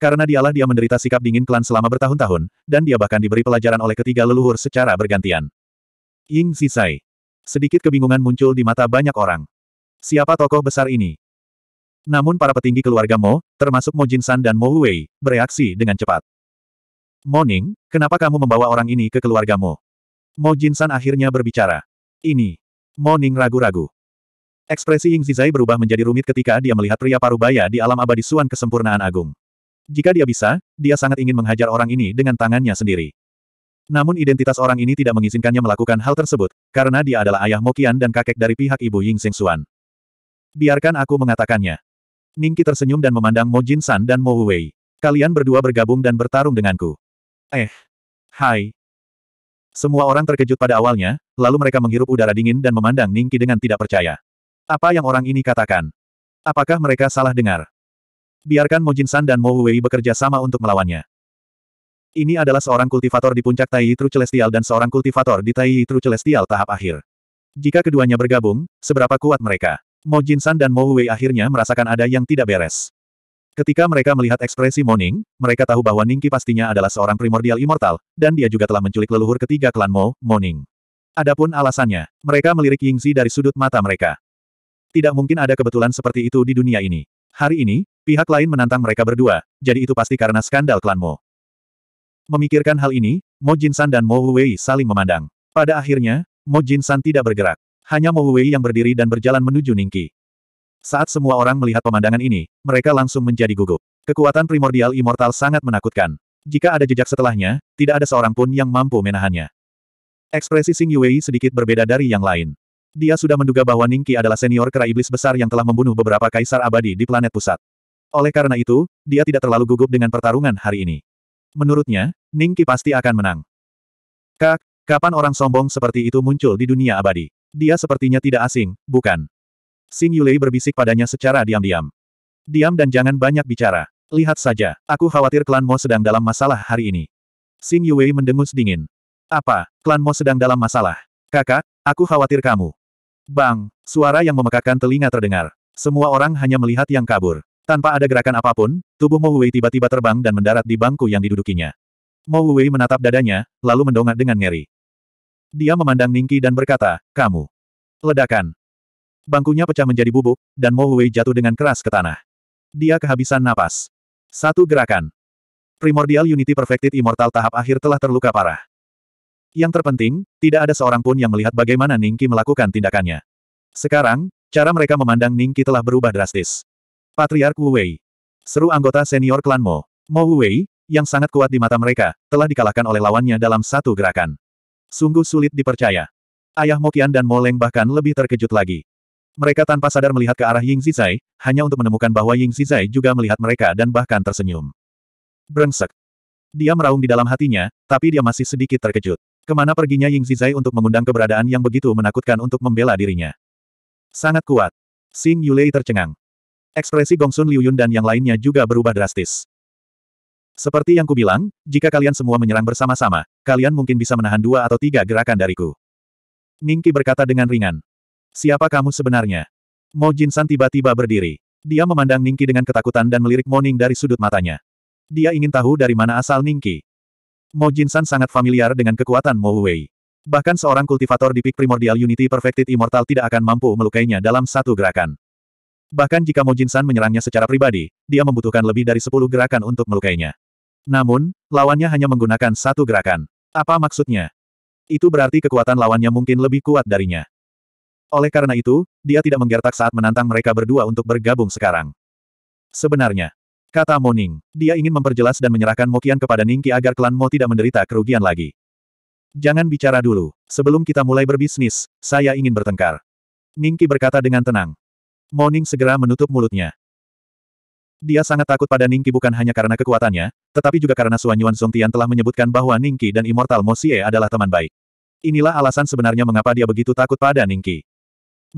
Karena dialah dia menderita sikap dingin klan selama bertahun-tahun, dan dia bahkan diberi pelajaran oleh ketiga leluhur secara bergantian. Ying Zizai. Sedikit kebingungan muncul di mata banyak orang. Siapa tokoh besar ini? Namun para petinggi keluarga Mo, termasuk Mo Jinsan dan Mo Wei, bereaksi dengan cepat. Morning, kenapa kamu membawa orang ini ke keluargamu? Mo Jinsan akhirnya berbicara. Ini. Morning ragu-ragu. Ekspresi Ying Zizai berubah menjadi rumit ketika dia melihat pria parubaya di alam abadi suan kesempurnaan agung. Jika dia bisa, dia sangat ingin menghajar orang ini dengan tangannya sendiri. Namun identitas orang ini tidak mengizinkannya melakukan hal tersebut, karena dia adalah ayah Mokian dan kakek dari pihak ibu Ying Seng Suan. Biarkan aku mengatakannya. Ningki tersenyum dan memandang Mo Jin-san dan Mo Wei. Kalian berdua bergabung dan bertarung denganku. Eh. Hai. Semua orang terkejut pada awalnya, lalu mereka menghirup udara dingin dan memandang Ningki dengan tidak percaya. Apa yang orang ini katakan? Apakah mereka salah dengar? Biarkan Mo Jin-san dan Mo Wei bekerja sama untuk melawannya. Ini adalah seorang kultivator di puncak Tai Yitru Celestial dan seorang kultivator di Tai Yitru Celestial tahap akhir. Jika keduanya bergabung, seberapa kuat mereka? Mo Jinsan dan Mo Wei akhirnya merasakan ada yang tidak beres. Ketika mereka melihat ekspresi Mo Ning, mereka tahu bahwa Ningki pastinya adalah seorang primordial immortal, dan dia juga telah menculik leluhur ketiga klan Mo, Mo Ning. Adapun alasannya, mereka melirik Yingzi dari sudut mata mereka. Tidak mungkin ada kebetulan seperti itu di dunia ini. Hari ini, pihak lain menantang mereka berdua, jadi itu pasti karena skandal klan Mo. Memikirkan hal ini, Mo Jinsan dan Mo Wei saling memandang. Pada akhirnya, Mo Jinsan tidak bergerak. Hanya Mo Wei yang berdiri dan berjalan menuju Ningqi. Saat semua orang melihat pemandangan ini, mereka langsung menjadi gugup. Kekuatan primordial immortal sangat menakutkan. Jika ada jejak setelahnya, tidak ada seorang pun yang mampu menahannya. Ekspresi Sing Yuei sedikit berbeda dari yang lain. Dia sudah menduga bahwa Ningqi adalah senior kera iblis besar yang telah membunuh beberapa kaisar abadi di planet pusat. Oleh karena itu, dia tidak terlalu gugup dengan pertarungan hari ini. Menurutnya, Ningqi pasti akan menang. Kak, kapan orang sombong seperti itu muncul di dunia abadi? Dia sepertinya tidak asing, bukan? Xing Yulei berbisik padanya secara diam-diam. Diam dan jangan banyak bicara. Lihat saja, aku khawatir klan Mo sedang dalam masalah hari ini. Xing Yuei mendengus dingin. Apa, klan Mo sedang dalam masalah? Kakak, aku khawatir kamu. Bang, suara yang memekakan telinga terdengar. Semua orang hanya melihat yang kabur. Tanpa ada gerakan apapun, tubuh Mo Wei tiba-tiba terbang dan mendarat di bangku yang didudukinya. Mo Wei menatap dadanya, lalu mendongak dengan ngeri. Dia memandang Ningki dan berkata, kamu. Ledakan. Bangkunya pecah menjadi bubuk, dan Mo Wei jatuh dengan keras ke tanah. Dia kehabisan napas. Satu gerakan. Primordial Unity Perfected Immortal tahap akhir telah terluka parah. Yang terpenting, tidak ada seorang pun yang melihat bagaimana Ningki melakukan tindakannya. Sekarang, cara mereka memandang Ningki telah berubah drastis. Patriark Wu Wei. Seru anggota senior klan Mo. Mo Wu Wei, yang sangat kuat di mata mereka, telah dikalahkan oleh lawannya dalam satu gerakan. Sungguh sulit dipercaya. Ayah Mokian dan Moleng bahkan lebih terkejut lagi. Mereka tanpa sadar melihat ke arah Ying Zizai, hanya untuk menemukan bahwa Ying Zizai juga melihat mereka dan bahkan tersenyum. Brengsek. Dia meraung di dalam hatinya, tapi dia masih sedikit terkejut. Kemana perginya Ying Zizai untuk mengundang keberadaan yang begitu menakutkan untuk membela dirinya? Sangat kuat. Sing Yulei tercengang. Ekspresi Gongsun Liu Yun dan yang lainnya juga berubah drastis. Seperti yang kubilang, jika kalian semua menyerang bersama-sama, kalian mungkin bisa menahan dua atau tiga gerakan dariku. Ningki berkata dengan ringan. Siapa kamu sebenarnya? Mo Jinsan tiba-tiba berdiri. Dia memandang Ningki dengan ketakutan dan melirik Moning dari sudut matanya. Dia ingin tahu dari mana asal Ningki. Mo Jinsan sangat familiar dengan kekuatan Mo Wei. Bahkan seorang kultivator di Peak Primordial Unity Perfected Immortal tidak akan mampu melukainya dalam satu gerakan. Bahkan jika Mo San menyerangnya secara pribadi, dia membutuhkan lebih dari sepuluh gerakan untuk melukainya. Namun, lawannya hanya menggunakan satu gerakan. Apa maksudnya? Itu berarti kekuatan lawannya mungkin lebih kuat darinya. Oleh karena itu, dia tidak menggertak saat menantang mereka berdua untuk bergabung sekarang. Sebenarnya, kata Moning, dia ingin memperjelas dan menyerahkan Mokian kepada Ningki agar klan Mo tidak menderita kerugian lagi. Jangan bicara dulu. Sebelum kita mulai berbisnis, saya ingin bertengkar. Ningki berkata dengan tenang. Moning segera menutup mulutnya. Dia sangat takut pada Ningki bukan hanya karena kekuatannya, tetapi juga karena Suan Yuan Song Tian telah menyebutkan bahwa Ningki dan Immortal Mo Xie adalah teman baik. Inilah alasan sebenarnya mengapa dia begitu takut pada Ningki.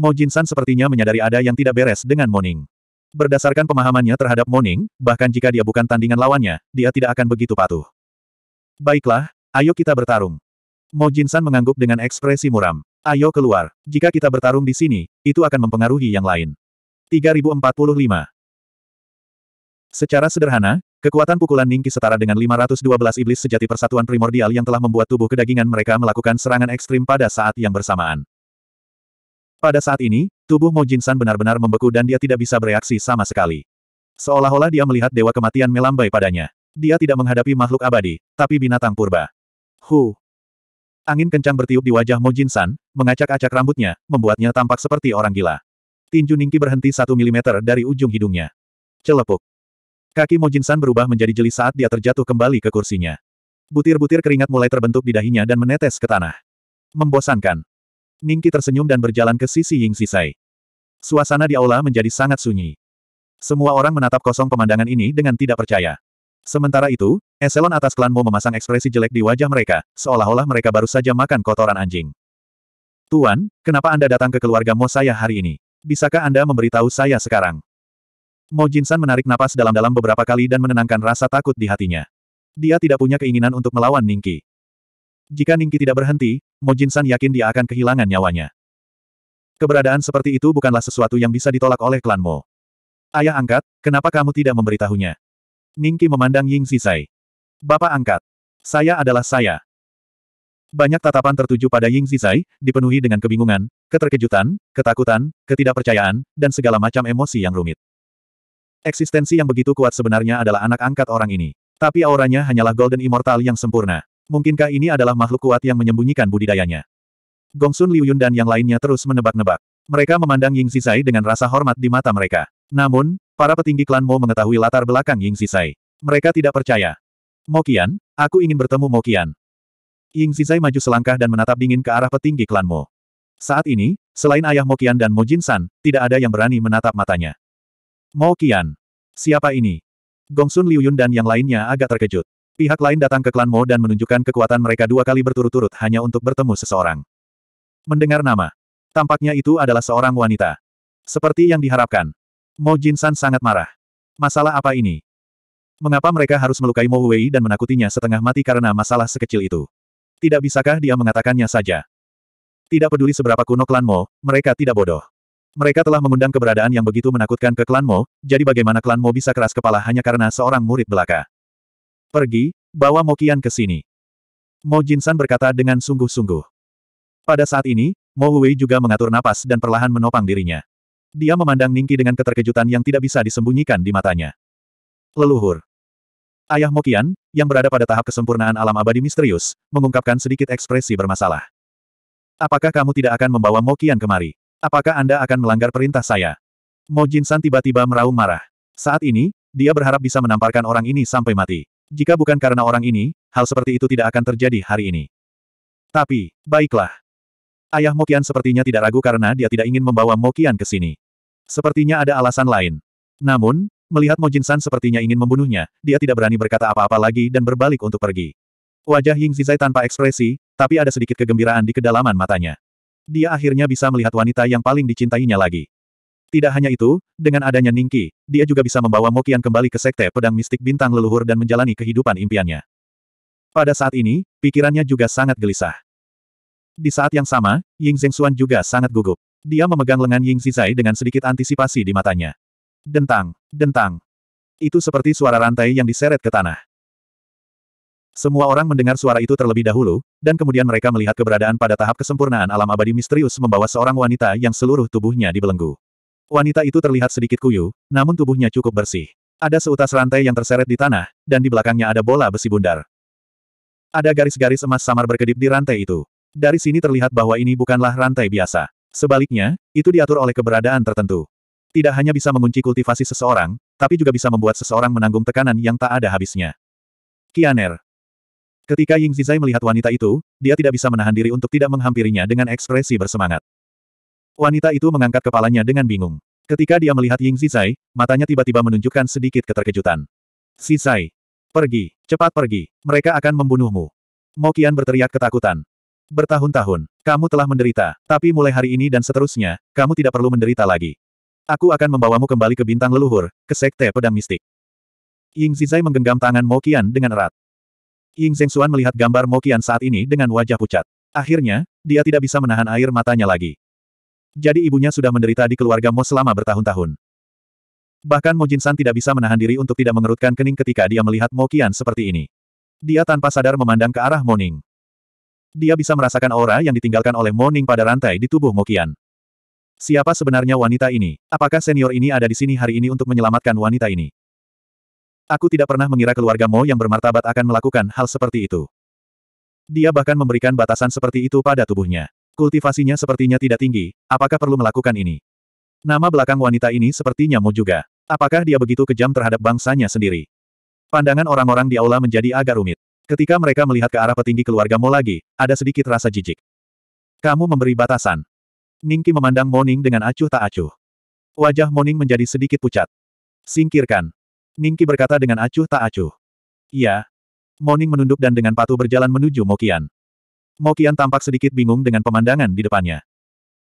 Mo Jin San sepertinya menyadari ada yang tidak beres dengan Mo Ning. Berdasarkan pemahamannya terhadap Mo Ning, bahkan jika dia bukan tandingan lawannya, dia tidak akan begitu patuh. Baiklah, ayo kita bertarung. Mo Jin San mengangguk dengan ekspresi muram. Ayo keluar. Jika kita bertarung di sini, itu akan mempengaruhi yang lain. 3045 Secara sederhana, kekuatan pukulan Ningki setara dengan 512 iblis sejati persatuan primordial yang telah membuat tubuh kedagingan mereka melakukan serangan ekstrim pada saat yang bersamaan. Pada saat ini, tubuh Mo Jinsan benar-benar membeku dan dia tidak bisa bereaksi sama sekali. Seolah-olah dia melihat dewa kematian melambai padanya. Dia tidak menghadapi makhluk abadi, tapi binatang purba. Hu. Angin kencang bertiup di wajah Mo Jinsan, mengacak-acak rambutnya, membuatnya tampak seperti orang gila. Tinju Ningki berhenti satu milimeter dari ujung hidungnya. Celepuk. Kaki Mo Mojinsan berubah menjadi jeli saat dia terjatuh kembali ke kursinya. Butir-butir keringat mulai terbentuk di dahinya dan menetes ke tanah. Membosankan. Ningki tersenyum dan berjalan ke sisi Ying Sisai. Suasana di aula menjadi sangat sunyi. Semua orang menatap kosong pemandangan ini dengan tidak percaya. Sementara itu, eselon atas klan Mo memasang ekspresi jelek di wajah mereka, seolah-olah mereka baru saja makan kotoran anjing. Tuan, kenapa Anda datang ke keluarga Mo saya hari ini? Bisakah Anda memberitahu saya sekarang? Mo Jinsan menarik napas dalam-dalam beberapa kali dan menenangkan rasa takut di hatinya. Dia tidak punya keinginan untuk melawan Ningki. Jika Ningki tidak berhenti, Mo Jinsan yakin dia akan kehilangan nyawanya. Keberadaan seperti itu bukanlah sesuatu yang bisa ditolak oleh klan Mo. Ayah angkat, kenapa kamu tidak memberitahunya? Ningki memandang Ying Zisai. Bapak angkat. Saya adalah saya. Banyak tatapan tertuju pada Ying Zizai, dipenuhi dengan kebingungan, keterkejutan, ketakutan, ketidakpercayaan, dan segala macam emosi yang rumit. Eksistensi yang begitu kuat sebenarnya adalah anak angkat orang ini. Tapi auranya hanyalah Golden Immortal yang sempurna. Mungkinkah ini adalah makhluk kuat yang menyembunyikan budidayanya? Gong Sun Liu Yun dan yang lainnya terus menebak-nebak. Mereka memandang Ying Zizai dengan rasa hormat di mata mereka. Namun, para petinggi klan Mo mengetahui latar belakang Ying Zizai. Mereka tidak percaya. Mokian, aku ingin bertemu Mokian. Ying Zizai maju selangkah dan menatap dingin ke arah petinggi klan Mo. Saat ini, selain ayah Mokian dan Mo Jin San, tidak ada yang berani menatap matanya. Mo Qian. Siapa ini? Gongsun Liuyun dan yang lainnya agak terkejut. Pihak lain datang ke klan Mo dan menunjukkan kekuatan mereka dua kali berturut-turut hanya untuk bertemu seseorang. Mendengar nama. Tampaknya itu adalah seorang wanita. Seperti yang diharapkan. Mo Jinsan sangat marah. Masalah apa ini? Mengapa mereka harus melukai Mo Wei dan menakutinya setengah mati karena masalah sekecil itu? Tidak bisakah dia mengatakannya saja? Tidak peduli seberapa kuno klan Mo, mereka tidak bodoh. Mereka telah mengundang keberadaan yang begitu menakutkan ke klan Mo, jadi bagaimana klan Mo bisa keras kepala hanya karena seorang murid belaka. Pergi, bawa Mo Qian ke sini. Mo Jinsan berkata dengan sungguh-sungguh. Pada saat ini, Mo Wei juga mengatur napas dan perlahan menopang dirinya. Dia memandang Ningki dengan keterkejutan yang tidak bisa disembunyikan di matanya. Leluhur. Ayah Mo Qian, yang berada pada tahap kesempurnaan alam abadi misterius, mengungkapkan sedikit ekspresi bermasalah. Apakah kamu tidak akan membawa Mo Qian kemari? Apakah Anda akan melanggar perintah saya? Mo Jinsan tiba-tiba meraung marah. Saat ini, dia berharap bisa menamparkan orang ini sampai mati. Jika bukan karena orang ini, hal seperti itu tidak akan terjadi hari ini. Tapi, baiklah. Ayah Mokian sepertinya tidak ragu karena dia tidak ingin membawa Mokian ke sini. Sepertinya ada alasan lain. Namun, melihat Mojinsan sepertinya ingin membunuhnya, dia tidak berani berkata apa-apa lagi dan berbalik untuk pergi. Wajah Ying Zizai tanpa ekspresi, tapi ada sedikit kegembiraan di kedalaman matanya. Dia akhirnya bisa melihat wanita yang paling dicintainya lagi. Tidak hanya itu, dengan adanya Ningki, dia juga bisa membawa Mokian kembali ke Sekte Pedang Mistik Bintang Leluhur dan menjalani kehidupan impiannya. Pada saat ini, pikirannya juga sangat gelisah. Di saat yang sama, Ying Zhengxuan juga sangat gugup. Dia memegang lengan Ying Zizai dengan sedikit antisipasi di matanya. Dentang, dentang. Itu seperti suara rantai yang diseret ke tanah. Semua orang mendengar suara itu terlebih dahulu, dan kemudian mereka melihat keberadaan pada tahap kesempurnaan alam abadi misterius membawa seorang wanita yang seluruh tubuhnya dibelenggu. Wanita itu terlihat sedikit kuyu, namun tubuhnya cukup bersih. Ada seutas rantai yang terseret di tanah, dan di belakangnya ada bola besi bundar. Ada garis-garis emas samar berkedip di rantai itu. Dari sini terlihat bahwa ini bukanlah rantai biasa. Sebaliknya, itu diatur oleh keberadaan tertentu. Tidak hanya bisa mengunci kultivasi seseorang, tapi juga bisa membuat seseorang menanggung tekanan yang tak ada habisnya. Kianer, Ketika Ying Zizai melihat wanita itu, dia tidak bisa menahan diri untuk tidak menghampirinya dengan ekspresi bersemangat. Wanita itu mengangkat kepalanya dengan bingung. Ketika dia melihat Ying Zizai, matanya tiba-tiba menunjukkan sedikit keterkejutan. Zizai, pergi, cepat pergi, mereka akan membunuhmu. Mokian berteriak ketakutan. Bertahun-tahun, kamu telah menderita, tapi mulai hari ini dan seterusnya, kamu tidak perlu menderita lagi. Aku akan membawamu kembali ke bintang leluhur, ke sekte pedang mistik. Ying Zizai menggenggam tangan Mokian dengan erat. Ying Zhengxuan melihat gambar Mokian saat ini dengan wajah pucat. Akhirnya, dia tidak bisa menahan air matanya lagi. Jadi ibunya sudah menderita di keluarga Mo selama bertahun-tahun. Bahkan Mo Jinsan tidak bisa menahan diri untuk tidak mengerutkan kening ketika dia melihat Mo Qian seperti ini. Dia tanpa sadar memandang ke arah Mo Ning. Dia bisa merasakan aura yang ditinggalkan oleh Mo Ning pada rantai di tubuh Mo Qian. Siapa sebenarnya wanita ini? Apakah senior ini ada di sini hari ini untuk menyelamatkan wanita ini? Aku tidak pernah mengira keluarga Mo yang bermartabat akan melakukan hal seperti itu. Dia bahkan memberikan batasan seperti itu pada tubuhnya. Kultivasinya sepertinya tidak tinggi, apakah perlu melakukan ini? Nama belakang wanita ini sepertinya Mo juga. Apakah dia begitu kejam terhadap bangsanya sendiri? Pandangan orang-orang di aula menjadi agak rumit. Ketika mereka melihat ke arah petinggi keluarga Mo lagi, ada sedikit rasa jijik. Kamu memberi batasan. Ningki memandang Moning dengan acuh tak acuh. Wajah Moning menjadi sedikit pucat. Singkirkan. Ningki berkata dengan acuh tak acuh. Iya. Morning menunduk dan dengan patuh berjalan menuju Mokian. Mokian tampak sedikit bingung dengan pemandangan di depannya.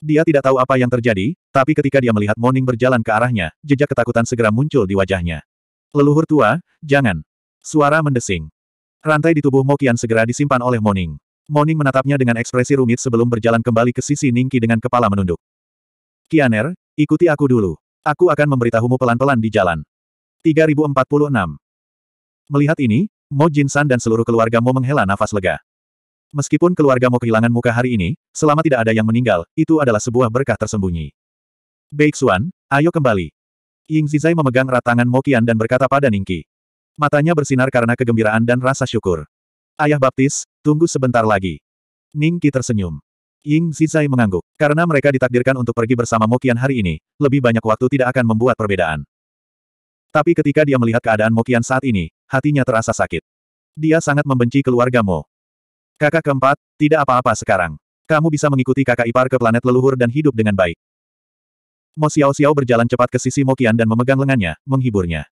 Dia tidak tahu apa yang terjadi, tapi ketika dia melihat Morning berjalan ke arahnya, jejak ketakutan segera muncul di wajahnya. Leluhur tua, jangan. Suara mendesing. Rantai di tubuh Mokian segera disimpan oleh Morning. Morning menatapnya dengan ekspresi rumit sebelum berjalan kembali ke sisi Ningki dengan kepala menunduk. Kianer, ikuti aku dulu. Aku akan memberitahumu pelan-pelan di jalan. 3046. Melihat ini, Mo Jinsan dan seluruh keluarga Mo menghela nafas lega. Meskipun keluarga Mo kehilangan muka hari ini, selama tidak ada yang meninggal, itu adalah sebuah berkah tersembunyi. Baik Xuan, ayo kembali. Ying Zizai memegang erat tangan Mo Qian dan berkata pada Ningki. Matanya bersinar karena kegembiraan dan rasa syukur. Ayah baptis, tunggu sebentar lagi. Ningki tersenyum. Ying Zizai mengangguk. Karena mereka ditakdirkan untuk pergi bersama Mo Qian hari ini, lebih banyak waktu tidak akan membuat perbedaan. Tapi ketika dia melihat keadaan Mokian saat ini, hatinya terasa sakit. Dia sangat membenci keluarga Mo. Kakak keempat, tidak apa-apa sekarang. Kamu bisa mengikuti kakak ipar ke planet leluhur dan hidup dengan baik. Mo Xiao Xiao berjalan cepat ke sisi Mokian dan memegang lengannya, menghiburnya.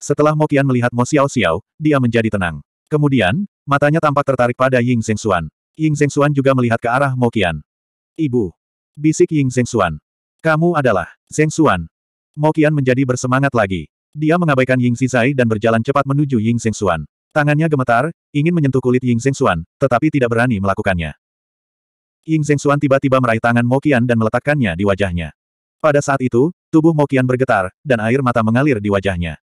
Setelah Mokian melihat Mo Xiao Xiao, dia menjadi tenang. Kemudian, matanya tampak tertarik pada Ying Xuan. Ying Xuan juga melihat ke arah Mokian. Ibu. Bisik Ying Xuan. Kamu adalah Xuan. Mo menjadi bersemangat lagi. Dia mengabaikan Ying Xizai dan berjalan cepat menuju Ying Xuan. Tangannya gemetar, ingin menyentuh kulit Ying Xuan, tetapi tidak berani melakukannya. Ying Xuan tiba-tiba meraih tangan Mo dan meletakkannya di wajahnya. Pada saat itu, tubuh Mo bergetar, dan air mata mengalir di wajahnya.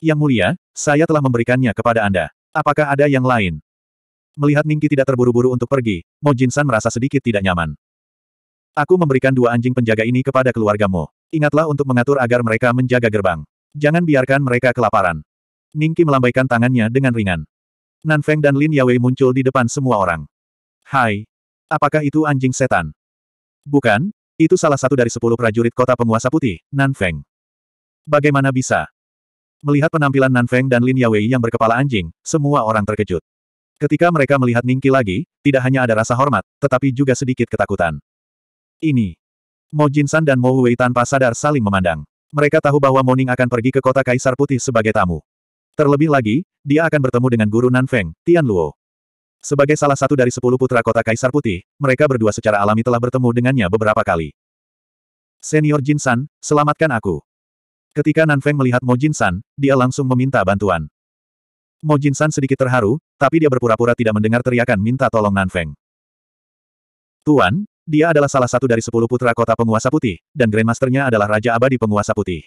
Yang mulia, saya telah memberikannya kepada Anda. Apakah ada yang lain? Melihat Ningki tidak terburu-buru untuk pergi, Mo Jinsan merasa sedikit tidak nyaman. Aku memberikan dua anjing penjaga ini kepada keluargamu. Ingatlah untuk mengatur agar mereka menjaga gerbang. Jangan biarkan mereka kelaparan. Ningki melambaikan tangannya dengan ringan. Nan Feng dan Lin Yawei muncul di depan semua orang. Hai. Apakah itu anjing setan? Bukan, itu salah satu dari sepuluh prajurit kota penguasa putih, Nan Feng. Bagaimana bisa? Melihat penampilan Nan Feng dan Lin Yawei yang berkepala anjing, semua orang terkejut. Ketika mereka melihat Ningki lagi, tidak hanya ada rasa hormat, tetapi juga sedikit ketakutan. Ini, Mo Jinsan dan Mo Wei tanpa sadar saling memandang. Mereka tahu bahwa Ning akan pergi ke kota Kaisar Putih sebagai tamu. Terlebih lagi, dia akan bertemu dengan guru Nanfeng, Tian Luo. Sebagai salah satu dari sepuluh putra kota Kaisar Putih, mereka berdua secara alami telah bertemu dengannya beberapa kali. Senior Jinsan, selamatkan aku. Ketika Nanfeng melihat Mo Jinsan, dia langsung meminta bantuan. Mo Jinsan sedikit terharu, tapi dia berpura-pura tidak mendengar teriakan minta tolong Nanfeng. Tuan, dia adalah salah satu dari sepuluh putra kota penguasa putih, dan Grandmasternya adalah Raja Abadi penguasa putih.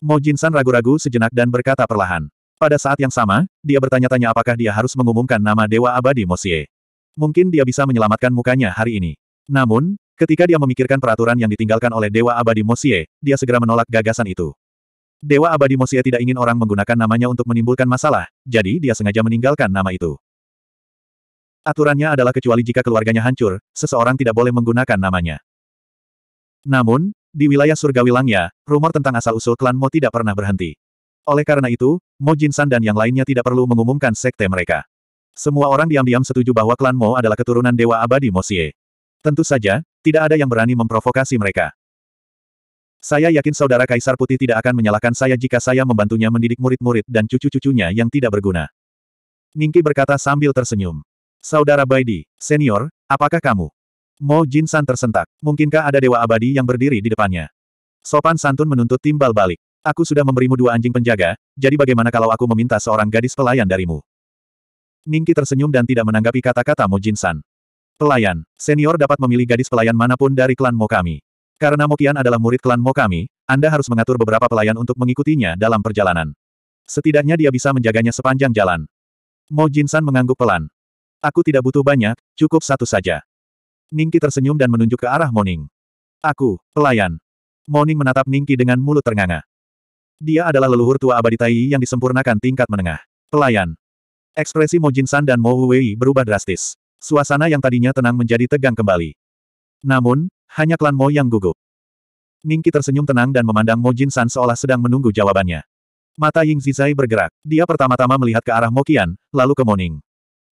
Mo Jinsan ragu-ragu sejenak dan berkata perlahan. Pada saat yang sama, dia bertanya-tanya apakah dia harus mengumumkan nama Dewa Abadi Mosie. Mungkin dia bisa menyelamatkan mukanya hari ini. Namun, ketika dia memikirkan peraturan yang ditinggalkan oleh Dewa Abadi Mosie, dia segera menolak gagasan itu. Dewa Abadi Mosie tidak ingin orang menggunakan namanya untuk menimbulkan masalah, jadi dia sengaja meninggalkan nama itu. Aturannya adalah kecuali jika keluarganya hancur, seseorang tidak boleh menggunakan namanya. Namun, di wilayah surgawi langya, rumor tentang asal-usul klan Mo tidak pernah berhenti. Oleh karena itu, Mo Jin San dan yang lainnya tidak perlu mengumumkan sekte mereka. Semua orang diam-diam setuju bahwa klan Mo adalah keturunan Dewa Abadi Mo Mosie. Tentu saja, tidak ada yang berani memprovokasi mereka. Saya yakin saudara Kaisar Putih tidak akan menyalahkan saya jika saya membantunya mendidik murid-murid dan cucu-cucunya yang tidak berguna. Ningki berkata sambil tersenyum. Saudara Baidi, senior, apakah kamu? Mo Jinsan tersentak. Mungkinkah ada dewa abadi yang berdiri di depannya? Sopan santun menuntut timbal balik. Aku sudah memberimu dua anjing penjaga, jadi bagaimana kalau aku meminta seorang gadis pelayan darimu? Ningki tersenyum dan tidak menanggapi kata-kata Mo Jinsan. Pelayan, senior dapat memilih gadis pelayan manapun dari klan Mo kami. Karena Mo Kian adalah murid klan Mo kami, Anda harus mengatur beberapa pelayan untuk mengikutinya dalam perjalanan. Setidaknya dia bisa menjaganya sepanjang jalan. Mo Jinsan mengangguk pelan. Aku tidak butuh banyak, cukup satu saja. Ningki tersenyum dan menunjuk ke arah Moning. Aku, pelayan. Moning menatap Ningki dengan mulut ternganga. Dia adalah leluhur tua abadi Tai yang disempurnakan tingkat menengah. Pelayan. Ekspresi Mo Jinsan dan Mo Wei berubah drastis. Suasana yang tadinya tenang menjadi tegang kembali. Namun, hanya klan Mo yang gugup. Ningki tersenyum tenang dan memandang Mo Jinsan seolah sedang menunggu jawabannya. Mata Ying Zizai bergerak. Dia pertama-tama melihat ke arah Mo Qian, lalu ke Moning.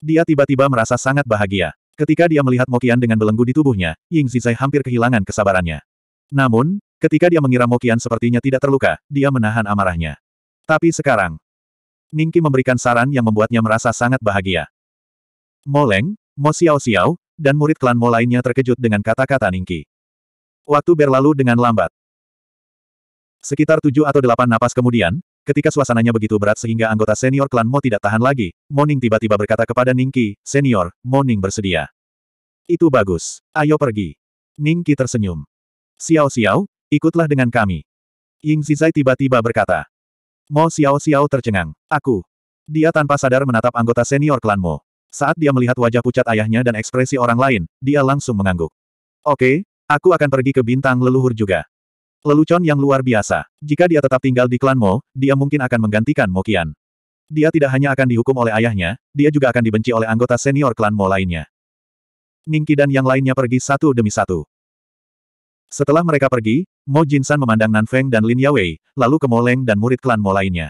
Dia tiba-tiba merasa sangat bahagia. Ketika dia melihat Mokian dengan belenggu di tubuhnya, Ying Zizai hampir kehilangan kesabarannya. Namun, ketika dia mengira Mokian sepertinya tidak terluka, dia menahan amarahnya. Tapi sekarang, Ningki memberikan saran yang membuatnya merasa sangat bahagia. Moleng, Mo Xiao Xiao, dan murid klan Mo lainnya terkejut dengan kata-kata Ningki. Waktu berlalu dengan lambat. Sekitar tujuh atau delapan napas kemudian, Ketika suasananya begitu berat sehingga anggota senior klan Mo tidak tahan lagi, Moning tiba-tiba berkata kepada Ningki, senior, Moning bersedia. Itu bagus. Ayo pergi. Ningki tersenyum. Xiao Xiao, ikutlah dengan kami. Ying Zizai tiba-tiba berkata. Mo Xiao Xiao tercengang. Aku. Dia tanpa sadar menatap anggota senior klan Mo. Saat dia melihat wajah pucat ayahnya dan ekspresi orang lain, dia langsung mengangguk. Oke, aku akan pergi ke bintang leluhur juga. Lelucon yang luar biasa. Jika dia tetap tinggal di klan Mo, dia mungkin akan menggantikan Mo Qian. Dia tidak hanya akan dihukum oleh ayahnya, dia juga akan dibenci oleh anggota senior klan Mo lainnya. Ningki dan yang lainnya pergi satu demi satu. Setelah mereka pergi, Mo Jinsan memandang Nan Feng dan Lin Yawei, lalu ke Mo Leng dan murid klan Mo lainnya.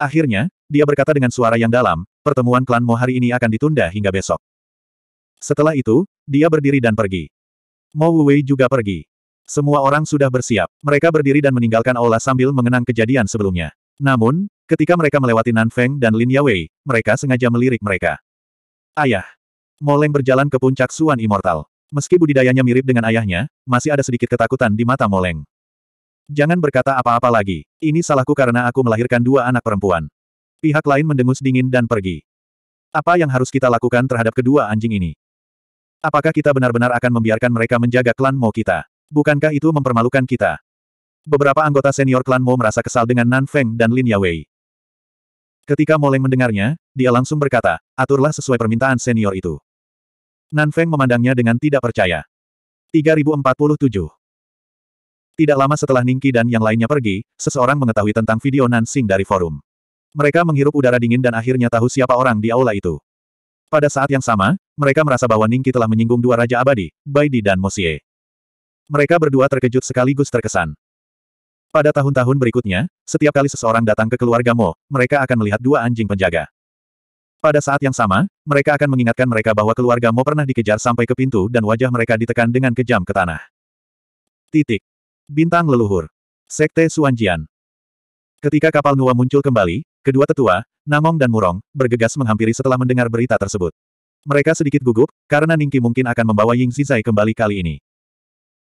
Akhirnya, dia berkata dengan suara yang dalam, pertemuan klan Mo hari ini akan ditunda hingga besok. Setelah itu, dia berdiri dan pergi. Mo Wei juga pergi. Semua orang sudah bersiap. Mereka berdiri dan meninggalkan aula sambil mengenang kejadian sebelumnya. Namun, ketika mereka melewati Nan Feng dan Lin Yawei, mereka sengaja melirik mereka. Ayah. Moleng berjalan ke puncak Suan Immortal. Meski budidayanya mirip dengan ayahnya, masih ada sedikit ketakutan di mata Moleng. Jangan berkata apa-apa lagi. Ini salahku karena aku melahirkan dua anak perempuan. Pihak lain mendengus dingin dan pergi. Apa yang harus kita lakukan terhadap kedua anjing ini? Apakah kita benar-benar akan membiarkan mereka menjaga klan Mo kita? Bukankah itu mempermalukan kita? Beberapa anggota senior klan Mo merasa kesal dengan Nan Feng dan Lin Yawei. Ketika Moleng mendengarnya, dia langsung berkata, aturlah sesuai permintaan senior itu. Nan Feng memandangnya dengan tidak percaya. 3047 Tidak lama setelah Ningki dan yang lainnya pergi, seseorang mengetahui tentang video Nan Xing dari forum. Mereka menghirup udara dingin dan akhirnya tahu siapa orang di aula itu. Pada saat yang sama, mereka merasa bahwa Ningki telah menyinggung dua Raja Abadi, Baidi dan Mosie. Mereka berdua terkejut sekaligus terkesan. Pada tahun-tahun berikutnya, setiap kali seseorang datang ke keluarga Mo, mereka akan melihat dua anjing penjaga. Pada saat yang sama, mereka akan mengingatkan mereka bahwa keluarga Mo pernah dikejar sampai ke pintu dan wajah mereka ditekan dengan kejam ke tanah. Titik. Bintang leluhur. Sekte Suanjian. Ketika kapal Nuwa muncul kembali, kedua tetua, Namong dan Murong, bergegas menghampiri setelah mendengar berita tersebut. Mereka sedikit gugup, karena Ningki mungkin akan membawa Ying Zizai kembali kali ini.